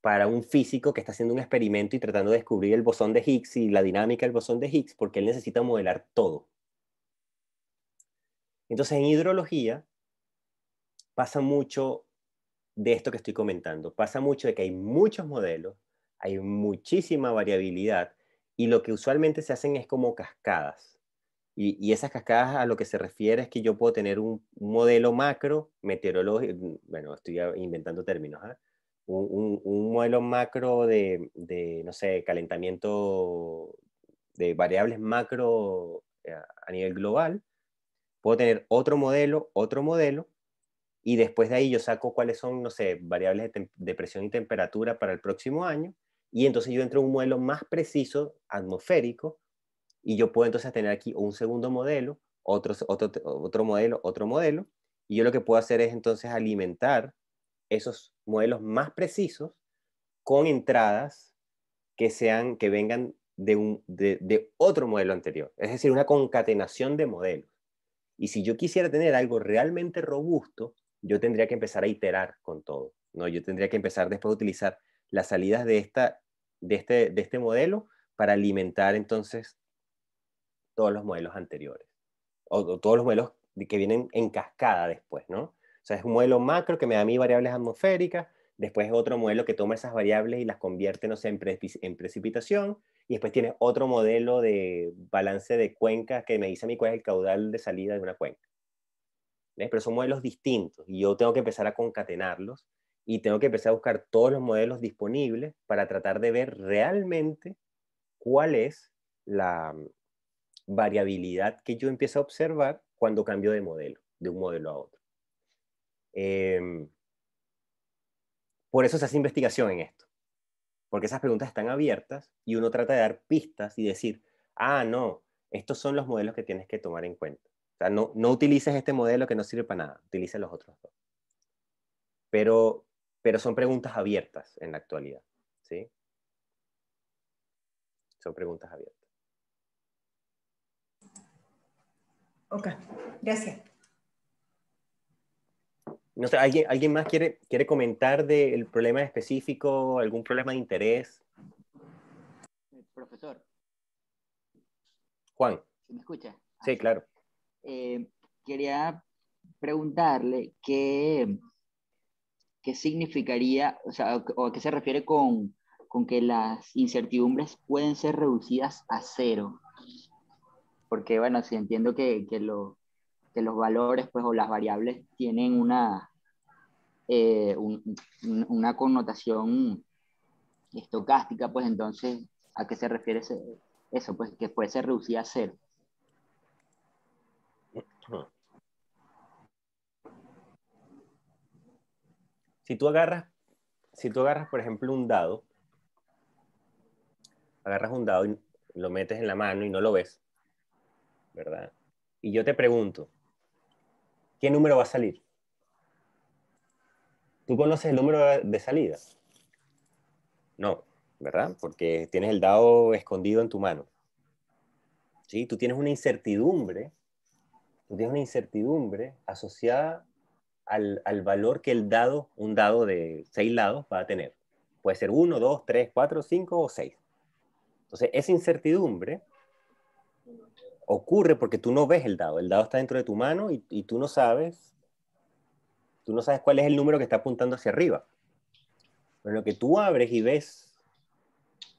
Speaker 1: para un físico que está haciendo un experimento y tratando de descubrir el bosón de Higgs y la dinámica del bosón de Higgs, porque él necesita modelar todo. Entonces, en hidrología pasa mucho de esto que estoy comentando. Pasa mucho de que hay muchos modelos, hay muchísima variabilidad y lo que usualmente se hacen es como cascadas. Y, esas cascadas a lo que se refiere es que yo puedo tener un, modelo macro meteorológico, bueno, estoy inventando términos, ¿ah? un, modelo macro de, no sé, calentamiento de variables macro eh, a nivel global, puedo tener otro modelo, otro modelo, y después de ahí yo saco cuáles son, no sé, variables de, presión y temperatura para el próximo año, y entonces yo entro en un modelo más preciso, atmosférico, y yo puedo entonces tener aquí un segundo modelo, otro, otro, otro modelo, otro modelo, y yo lo que puedo hacer es entonces alimentar esos modelos más precisos con entradas que, sean, que vengan de, un, de, otro modelo anterior. Es decir, una concatenación de modelos. Y si yo quisiera tener algo realmente robusto, yo tendría que empezar a iterar con todo. ¿no? Yo tendría que empezar después a utilizar las salidas de, este, este, modelo para alimentar entonces todos los modelos anteriores, o todos los modelos que vienen en cascada después, ¿no? O sea, es un modelo macro que me da a mí variables atmosféricas, después es otro modelo que toma esas variables y las convierte, no sé, en, precipitación, y después tiene otro modelo de balance de cuenca que me dice a mí cuál es el caudal de salida de una cuenca. Pero son modelos distintos y yo tengo que empezar a concatenarlos y tengo que empezar a buscar todos los modelos disponibles para tratar de ver realmente cuál es la mm, variabilidad que yo empiezo a observar cuando cambio de modelo, de un modelo a otro. Em, por eso se hace investigación en esto, porque esas preguntas están abiertas y uno trata de dar pistas y decir, ah, no, estos son los modelos que tienes que tomar en cuenta. O sea, no, no utilices este modelo que no sirve para nada, utiliza los otros dos. Pero, pero son preguntas abiertas en la actualidad, ¿sí? Son preguntas abiertas.
Speaker 2: Ok, gracias.
Speaker 1: No sé, ¿alguien, ¿alguien más quiere, quiere comentar del problema específico, algún problema de interés? Profesor. Juan. ¿Me escucha? Sí, ah, claro.
Speaker 2: Eh, quería preguntarle qué, qué significaría, o sea, o a qué se refiere con, que las incertidumbres pueden ser reducidas a cero. Porque, bueno, si entiendo que lo, que los valores pues, o las variables tienen una, eh, una connotación estocástica, pues entonces, ¿a qué se refiere eso? Pues que puede ser reducida a cero.
Speaker 1: Si tú agarras, si tú agarras, por ejemplo, un dado, agarras un dado y lo metes en la mano y no lo ves, ¿verdad? Y yo te pregunto, ¿qué número va a salir? ¿Tú conoces el número de salida? No, ¿verdad? Porque tienes el dado escondido en tu mano. ¿Sí? Tú tienes una incertidumbre, tú tienes una incertidumbre asociada al, valor que el dado, un dado de seis lados, va a tener. Puede ser uno, dos, tres, cuatro, cinco o seis. Entonces, esa incertidumbre ocurre porque tú no ves el dado. El dado está dentro de tu mano y, tú no sabes, tú no sabes cuál es el número que está apuntando hacia arriba. Pero lo que tú abres y ves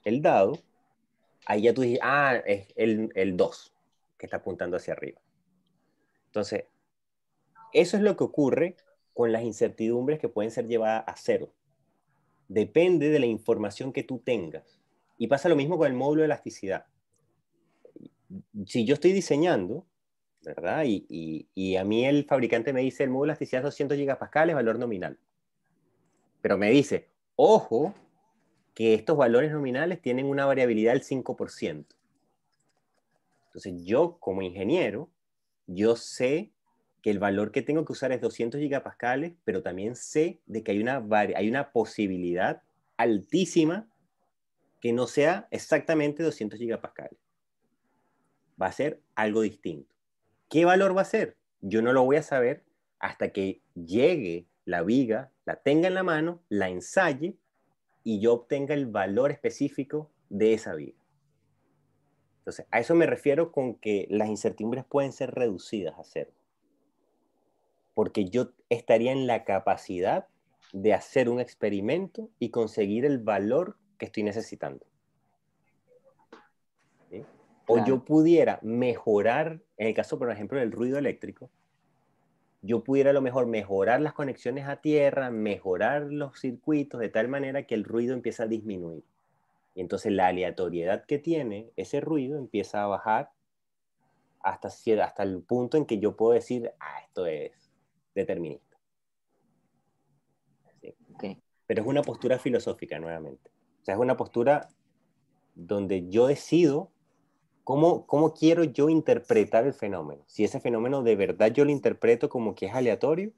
Speaker 1: el dado, ahí ya tú dices, ah, es el 2 que está apuntando hacia arriba. Entonces, eso es lo que ocurre con las incertidumbres que pueden ser llevadas a cero. Depende de la información que tú tengas. Y pasa lo mismo con el módulo de elasticidad si yo estoy diseñando, ¿verdad? Y, a mí el fabricante me dice el módulo de elasticidad 200 gigapascales, valor nominal. Pero me dice, ojo, que estos valores nominales tienen una variabilidad del 5%. Entonces yo como ingeniero, yo sé que el valor que tengo que usar es 200 gigapascales, pero también sé de que hay una, hay una posibilidad altísima que no sea exactamente 200 gigapascales va a ser algo distinto. ¿Qué valor va a ser? Yo no lo voy a saber hasta que llegue la viga, la tenga en la mano, la ensaye y yo obtenga el valor específico de esa viga. Entonces, a eso me refiero con que las incertidumbres pueden ser reducidas a cero. Porque yo estaría en la capacidad de hacer un experimento y conseguir el valor que estoy necesitando o yo pudiera mejorar, en el caso, por ejemplo, del ruido eléctrico, yo pudiera a lo mejor mejorar las conexiones a tierra, mejorar los circuitos de tal manera que el ruido empieza a disminuir. Y entonces la aleatoriedad que tiene ese ruido empieza a bajar hasta, hasta el punto en que yo puedo decir, ah, esto es determinista. Pero es una postura filosófica nuevamente. O sea, es una postura donde yo decido ¿Cómo, ¿Cómo quiero yo interpretar el fenómeno? Si ese fenómeno de verdad yo lo interpreto como que es aleatorio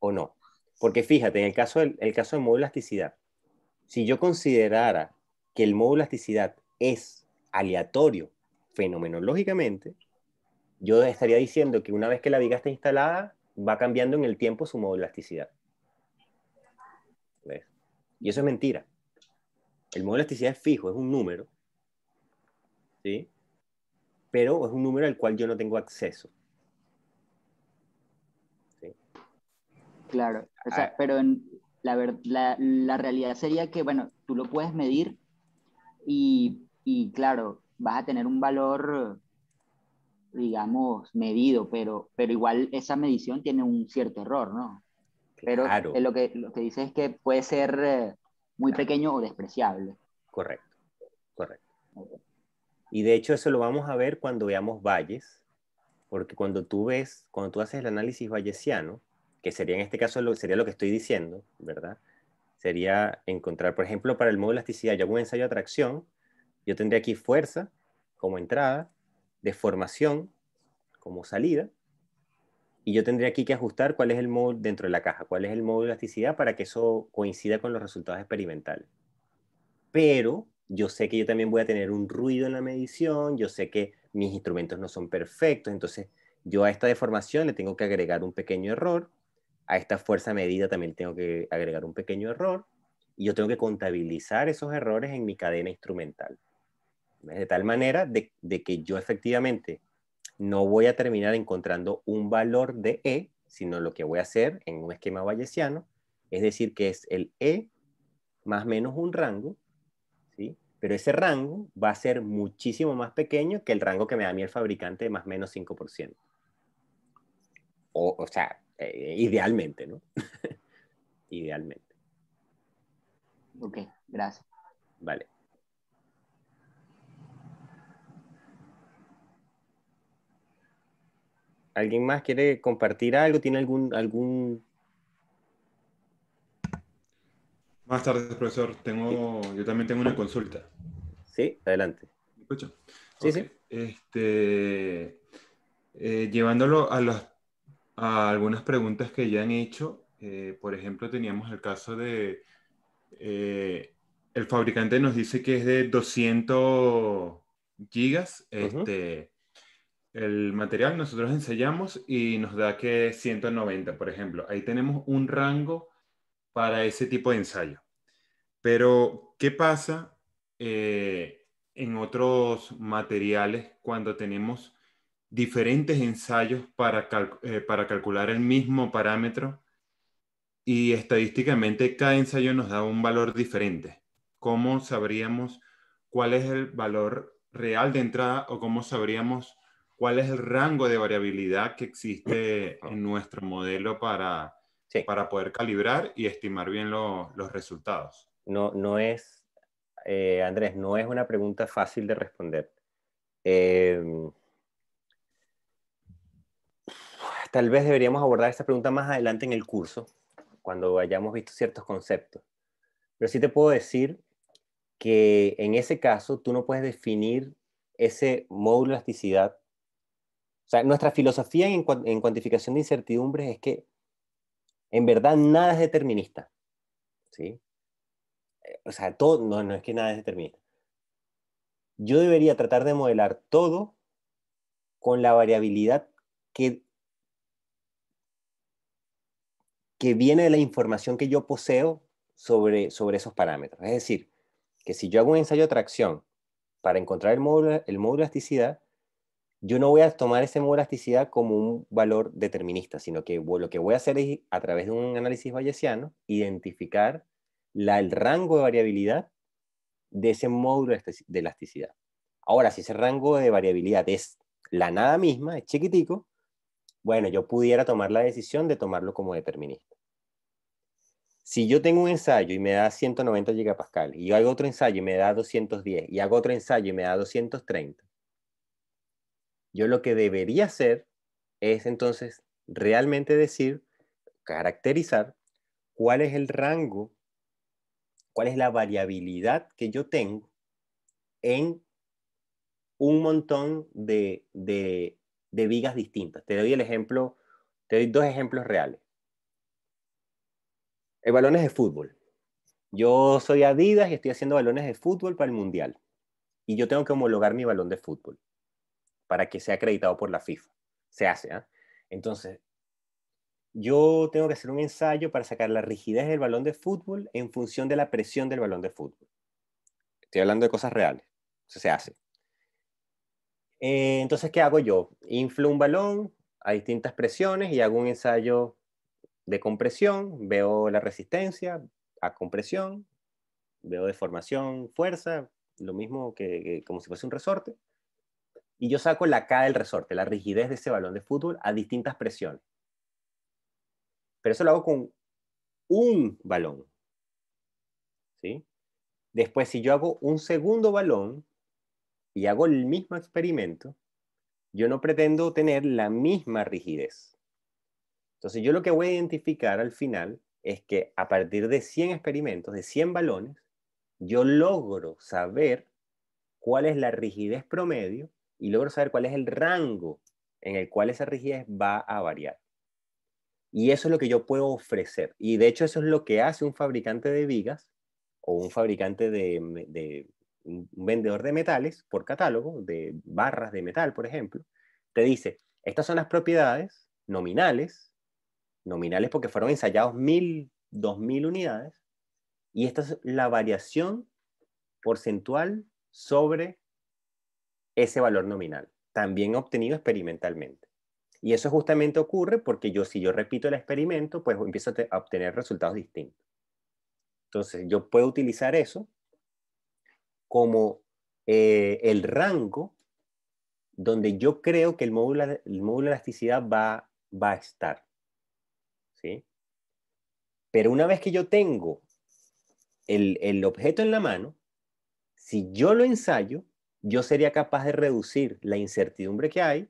Speaker 1: o no. Porque fíjate, en el caso del el caso de modo elasticidad, si yo considerara que el modo elasticidad es aleatorio fenomenológicamente, yo estaría diciendo que una vez que la viga está instalada, va cambiando en el tiempo su modo elasticidad. ¿Ves? Y eso es mentira. El modo elasticidad es fijo, es un número pero es un número al cual yo no tengo acceso.
Speaker 2: Claro, ah. pero en la, realidad sería que, bueno, tú lo puedes medir y, claro, vas a tener un valor digamos, medido, pero, pero igual esa medición tiene un cierto error, ¿no? Pero lo, que, lo que dice es que puede ser eh, muy pequeño o despreciable.
Speaker 1: Correcto, correcto. Y de hecho eso lo vamos a ver cuando veamos valles, porque cuando tú ves, cuando tú haces el análisis vallesiano, que sería en este caso lo, sería lo que estoy diciendo, ¿verdad? Sería encontrar, por ejemplo, para el modo de elasticidad, yo hago un ensayo de atracción, yo tendría aquí fuerza como entrada, deformación como salida, y yo tendría aquí que ajustar cuál es el modo dentro de la caja, cuál es el modo de elasticidad para que eso coincida con los resultados experimentales. Pero yo sé que yo también voy a tener un ruido en la medición, yo sé que mis instrumentos no son perfectos, entonces yo a esta deformación le tengo que agregar un pequeño error, a esta fuerza medida también tengo que agregar un pequeño error, y yo tengo que contabilizar esos errores en mi cadena instrumental. De tal manera de, que yo efectivamente no voy a terminar encontrando un valor de E, sino lo que voy a hacer en un esquema bayesiano, es decir, que es el E más menos un rango, pero ese rango va a ser muchísimo más pequeño que el rango que me da a mí el fabricante de más o menos 5%. O, sea, eh, idealmente, ¿no? idealmente.
Speaker 2: Ok, gracias.
Speaker 1: Vale. ¿Alguien más quiere compartir algo? ¿Tiene algún, algún Más tarde, profesor. Tengo, Yo también tengo una consulta. Sí, adelante. ¿Me Sí, sí. Este, eh, llevándolo a, las, a algunas preguntas que ya han hecho, eh, por ejemplo, teníamos el caso de... Eh, el fabricante nos dice que es de 200 gigas. Este, El material nosotros ensayamos y nos da que es 190, por ejemplo. Ahí tenemos un rango para ese tipo de ensayo. Pero, ¿qué pasa eh, en otros materiales cuando tenemos diferentes ensayos para, eh, para calcular el mismo parámetro y estadísticamente cada ensayo nos da un valor diferente? ¿Cómo sabríamos cuál es el valor real de entrada o cómo sabríamos cuál es el rango de variabilidad que existe en nuestro modelo para para poder calibrar y estimar bien los resultados. No, no es, eh, Andrés, no es una pregunta fácil de responder. Em, tal vez deberíamos abordar esta pregunta más adelante en el curso, cuando hayamos visto ciertos conceptos. Pero sí te puedo decir que en ese caso tú no puedes definir ese módulo de elasticidad. O sea, nuestra filosofía en, en cuantificación de incertidumbres es que en verdad nada es determinista. ¿sí? Eh, o sea, todo, no, es que nada es determinista. Yo debería tratar de modelar todo con la variabilidad que, que viene de la información que yo poseo sobre, sobre esos parámetros. Es decir, que si yo hago un ensayo de tracción para encontrar el módulo, el módulo de elasticidad, yo no voy a tomar ese de elasticidad como un valor determinista, sino que lo que voy a hacer es, a través de un análisis bayesiano, identificar la, el rango de variabilidad de ese módulo de elasticidad. Ahora, si ese rango de variabilidad es la nada misma, es chiquitico, bueno, yo pudiera tomar la decisión de tomarlo como determinista. Si yo tengo un ensayo y me da 190 gigapascal, y yo hago otro ensayo y me da 210, y hago otro ensayo y me da 230, yo lo que debería hacer es entonces realmente decir, caracterizar cuál es el rango, cuál es la variabilidad que yo tengo en un montón de, de, vigas distintas. Te doy el ejemplo, te doy dos ejemplos reales. El balones de fútbol. Yo soy Adidas y estoy haciendo balones de fútbol para el mundial. Y yo tengo que homologar mi balón de fútbol para que sea acreditado por la FIFA. Se hace. ¿eh? Entonces, yo tengo que hacer un ensayo para sacar la rigidez del balón de fútbol en función de la presión del balón de fútbol. Estoy hablando de cosas reales. se hace. Eh, entonces, ¿qué hago yo? Inflo un balón a distintas presiones y hago un ensayo de compresión, veo la resistencia a compresión, veo deformación, fuerza, lo mismo que como si fuese un resorte y yo saco la K del resorte, la rigidez de ese balón de fútbol a distintas presiones. Pero eso lo hago con un balón. ¿Sí? Después, si yo hago un segundo balón y hago el mismo experimento, yo no pretendo tener la misma rigidez. Entonces, yo lo que voy a identificar al final es que a partir de 100 experimentos, de 100 balones, yo logro saber cuál es la rigidez promedio y logro saber cuál es el rango en el cual esa rigidez va a variar. Y eso es lo que yo puedo ofrecer. Y de hecho eso es lo que hace un fabricante de vigas o un fabricante de, un vendedor de metales por catálogo, de barras de metal, por ejemplo. Te dice, estas son las propiedades nominales, nominales porque fueron ensayados mil, dos mil unidades, y esta es la variación porcentual sobre ese valor nominal, también obtenido experimentalmente. Y eso justamente ocurre porque yo, si yo repito el experimento, pues empiezo a obtener resultados distintos. Entonces, yo puedo utilizar eso como eh, el rango donde yo creo que el módulo, el de elasticidad va, va a estar. ¿sí? Pero una vez que yo tengo el objeto en la mano, si yo lo ensayo, yo sería capaz de reducir la incertidumbre que hay,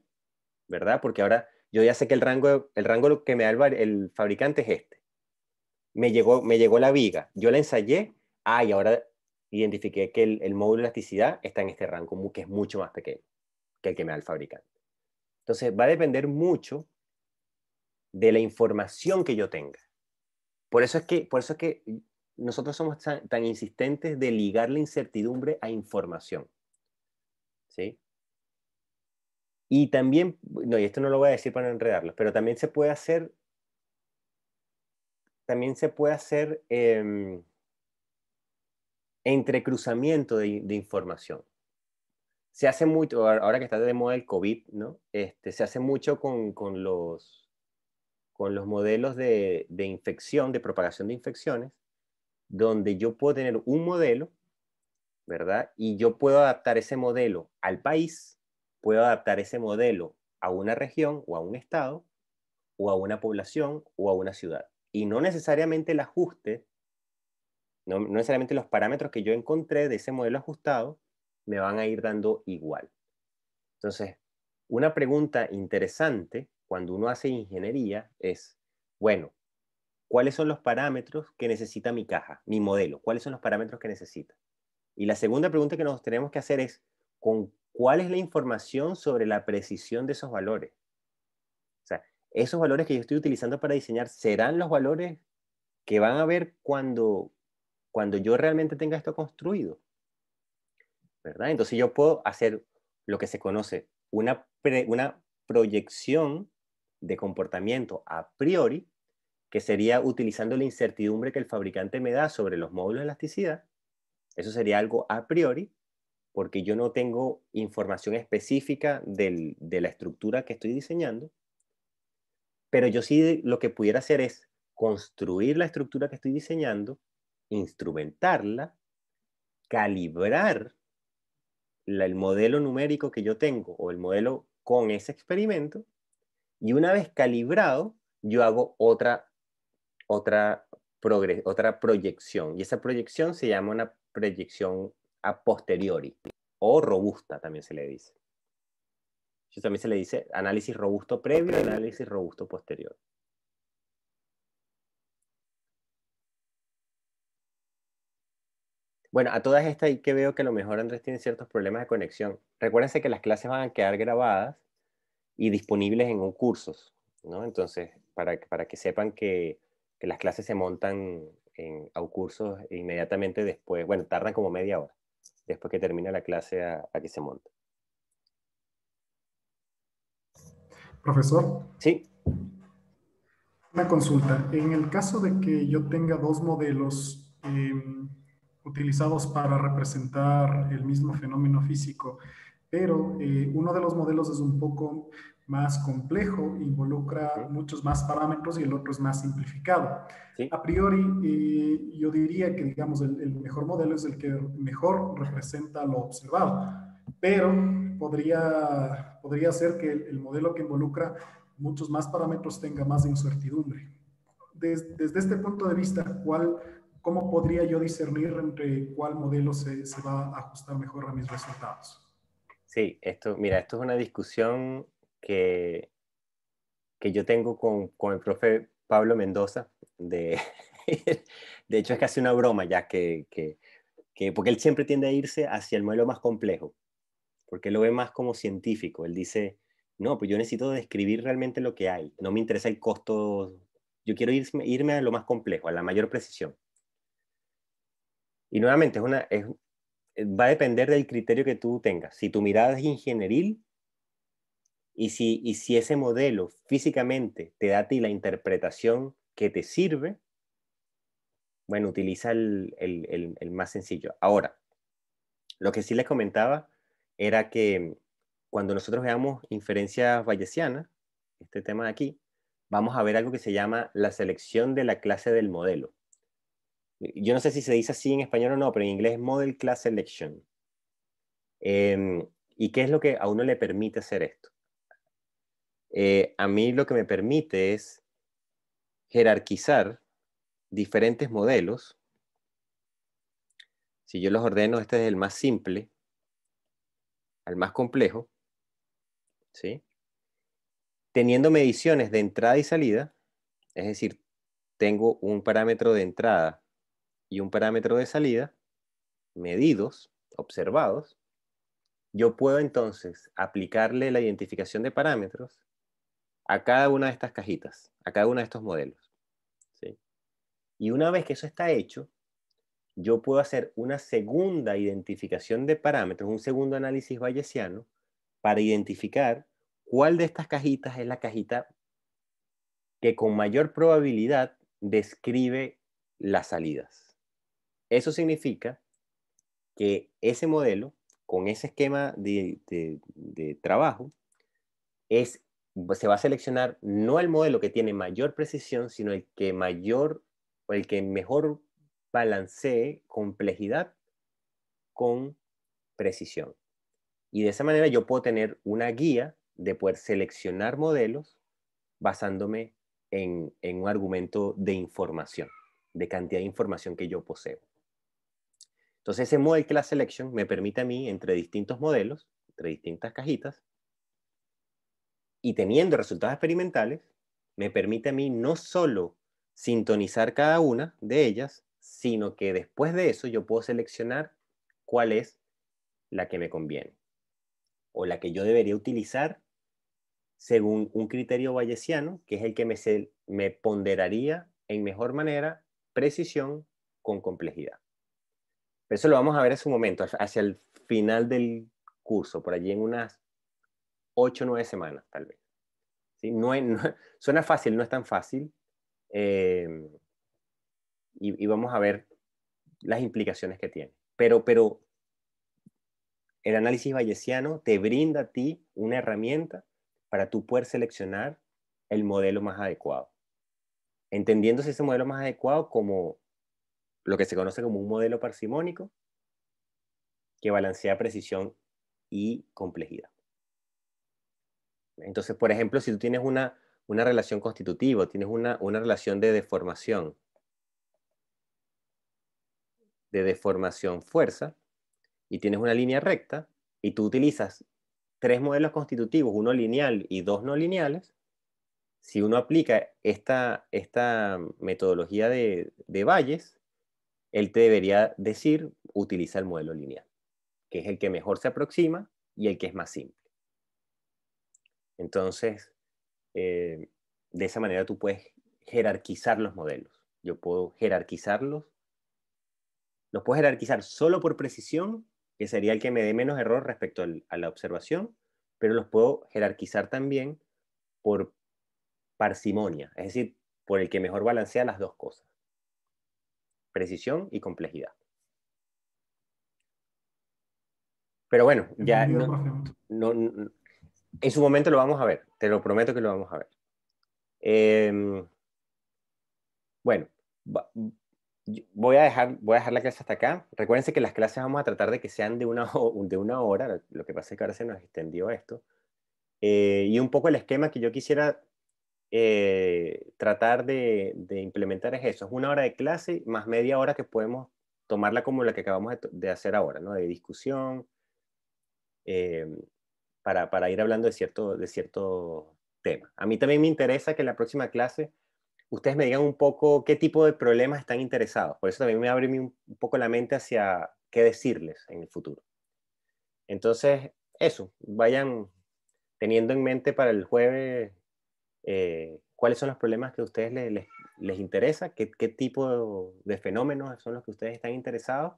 Speaker 1: ¿verdad? Porque ahora yo ya sé que el rango, el rango que me da el, fabricante es este. Me llegó, me llegó la viga, yo la ensayé, ah, y ahora identifiqué que el, módulo de elasticidad está en este rango, que es mucho más pequeño que el que me da el fabricante. Entonces, va a depender mucho de la información que yo tenga. Por eso es que, por eso es que nosotros somos tan, tan insistentes de ligar la incertidumbre a información. ¿sí? Y también, no, y esto no lo voy a decir para no enredarlos, pero también se puede hacer, también se puede hacer em, entrecruzamiento de, de, información. Se hace mucho, ahora que está de moda el COVID, ¿no? Este, se hace mucho con, los, con los modelos de, de infección, de propagación de infecciones, donde yo puedo tener un modelo ¿verdad? Y yo puedo adaptar ese modelo al país, puedo adaptar ese modelo a una región o a un estado o a una población o a una ciudad. Y no necesariamente el ajuste, no, no necesariamente los parámetros que yo encontré de ese modelo ajustado me van a ir dando igual. Entonces, una pregunta interesante cuando uno hace ingeniería es, bueno, ¿cuáles son los parámetros que necesita mi caja, mi modelo? ¿Cuáles son los parámetros que necesita? Y la segunda pregunta que nos tenemos que hacer es, ¿con cuál es la información sobre la precisión de esos valores? O sea, esos valores que yo estoy utilizando para diseñar, ¿serán los valores que van a ver cuando, cuando yo realmente tenga esto construido? ¿Verdad? Entonces yo puedo hacer lo que se conoce una, una proyección de comportamiento a priori, que sería utilizando la incertidumbre que el fabricante me da sobre los módulos de elasticidad, eso sería algo a priori porque yo no tengo información específica de la estructura que estoy diseñando, pero yo sí lo que pudiera hacer es construir la estructura que estoy diseñando, instrumentarla, calibrar el modelo numérico que yo tengo o el modelo con ese experimento, y una vez calibrado, yo hago otra, otra otra proyección y esa proyección se llama una proyección a posteriori o robusta también se le dice. Eso también se le dice análisis robusto previo, análisis robusto posterior. Bueno, a todas estas y que veo que a lo mejor Andrés tiene ciertos problemas de conexión. Recuérdense que las clases van a quedar grabadas y disponibles en un cursos, ¿no? Entonces, para, para que sepan que que las clases se montan en, a cursos inmediatamente después, bueno, tardan como media hora, después que termina la clase a, que se monta. Profesor. Sí. Una consulta. En el caso de que yo tenga dos modelos em, utilizados para representar el mismo fenómeno físico, pero eh, uno de los modelos es un poco más complejo, involucra muchos más parámetros y el otro es más simplificado. A priori, eh, yo diría que, digamos, el, mejor modelo es el que mejor representa lo observado, pero podría, podría ser que el, modelo que involucra muchos más parámetros tenga más incertidumbre. Desde, desde este punto de vista, ¿cuál, ¿cómo podría yo discernir entre cuál modelo se, se va a ajustar mejor a mis resultados? Sí, esto, mira, esto es una discusión que, yo tengo con, el profe Pablo Mendoza, de, de hecho es casi una broma ya que, que, porque él siempre tiende a irse hacia el modelo más complejo, porque lo ve más como científico, él dice, no, pues yo necesito describir realmente lo que hay, no me interesa el costo, yo quiero irme, a lo más complejo, a la mayor precisión. Y nuevamente, es una, va a depender del criterio que tú tengas. Si tu mirada es ingenieril, y si, ese modelo físicamente te da a ti la interpretación que te sirve, bueno, utiliza el, más sencillo. Ahora, lo que sí les comentaba era que cuando nosotros veamos inferencias bayesianas, este tema de aquí, vamos a ver algo que se llama la selección de la clase del modelo. Yo no sé si se dice así en español o no, pero en inglés es Model Class Selection. Em, ¿Y qué es lo que a uno le permite hacer esto? Eh, a mí lo que me permite es jerarquizar diferentes modelos. Si yo los ordeno, este es el más simple al más complejo, ¿sí? teniendo mediciones de entrada y salida, es decir, tengo un parámetro de entrada y un parámetro de salida, medidos, observados, yo puedo entonces aplicarle la identificación de parámetros a cada una de estas cajitas, a cada uno de estos modelos. ¿sí? Y una vez que eso está hecho, yo puedo hacer una segunda identificación de parámetros, un segundo análisis bayesiano, para identificar cuál de estas cajitas es la cajita que con mayor probabilidad describe las salidas. Eso significa que ese modelo, con ese esquema de, de trabajo, es se va a seleccionar no el modelo que tiene mayor precisión, sino el que mayor el que mejor balancee complejidad con precisión. Y de esa manera yo puedo tener una guía de poder seleccionar modelos basándome en, en un argumento de información, de cantidad de información que yo poseo. Entonces ese model class selection me permite a mí, entre distintos modelos, entre distintas cajitas, y teniendo resultados experimentales, me permite a mí no solo sintonizar cada una de ellas, sino que después de eso yo puedo seleccionar cuál es la que me conviene o la que yo debería utilizar según un criterio bayesiano, que es el que me, me ponderaría en mejor manera precisión con complejidad. eso lo vamos a ver en su momento, hacia el final del curso, por allí en unas 8 o 9 semanas, tal vez. ¿Sí? No, suena fácil, no es tan fácil. Em, y, vamos a ver las implicaciones que tiene. Pero, pero el análisis bayesiano te brinda a ti una herramienta para tú poder seleccionar el modelo más adecuado. Entendiéndose ese modelo más adecuado como lo que se conoce como un modelo parsimónico que balancea precisión y complejidad. Entonces, por ejemplo, si tú tienes una, relación constitutiva, tienes una, relación de deformación, de deformación fuerza, y tienes una línea recta, y tú utilizas tres modelos constitutivos, uno lineal y dos no lineales, si uno aplica esta, esta metodología de, de Valles, él te debería decir, utiliza el modelo lineal, que es el que mejor se aproxima y el que es más simple. Entonces, eh, de esa manera tú puedes jerarquizar los modelos. Yo puedo jerarquizarlos. Los puedo jerarquizar solo por precisión, que sería el que me dé menos error respecto a la observación, pero los puedo jerarquizar también por parsimonia, es decir, por el que mejor balancea las dos cosas, precisión y complejidad. Pero bueno, ya no, en su momento lo vamos a ver, te lo prometo que lo vamos a ver. Em, bueno, voy a, dejar, voy a dejar la clase hasta acá. Recuérdense que las clases vamos a tratar de que sean de una, de una hora, lo que pasa es que ahora se nos extendió esto. Eh, y un poco el esquema que yo quisiera eh, tratar de, implementar es eso, es una hora de clase más media hora que podemos tomarla como la que acabamos de, hacer ahora, ¿no? de discusión, eh, para, ir hablando de cierto, de cierto tema. A mí también me interesa que en la próxima clase ustedes me digan un poco qué tipo de problemas están interesados. Por eso también me abre un poco la mente hacia qué decirles en el futuro. Entonces, eso, vayan teniendo en mente para el jueves eh, cuáles son los problemas que a ustedes les, les, interesa, ¿Qué, qué, tipo de fenómenos son los que ustedes están interesados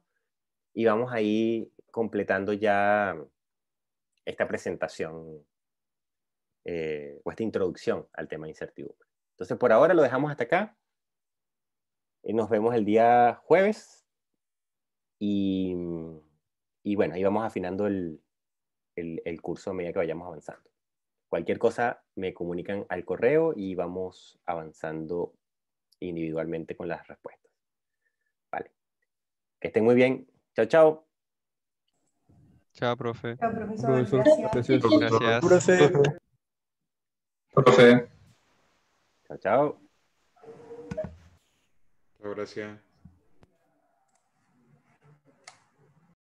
Speaker 1: y vamos ahí completando ya esta presentación eh, o esta introducción al tema de incertidumbre. Entonces, por ahora lo dejamos hasta acá. Y nos vemos el día jueves. Y, y bueno, ahí vamos afinando el, el, curso a medida que vayamos avanzando. Cualquier cosa me comunican al correo y vamos avanzando individualmente con las respuestas. Vale. Que estén muy bien. Chao, chao.
Speaker 2: Chao, profe. Chao, profesor. Gracias. Gracias. Profe.
Speaker 1: Profe. Chao, chao. Gracias.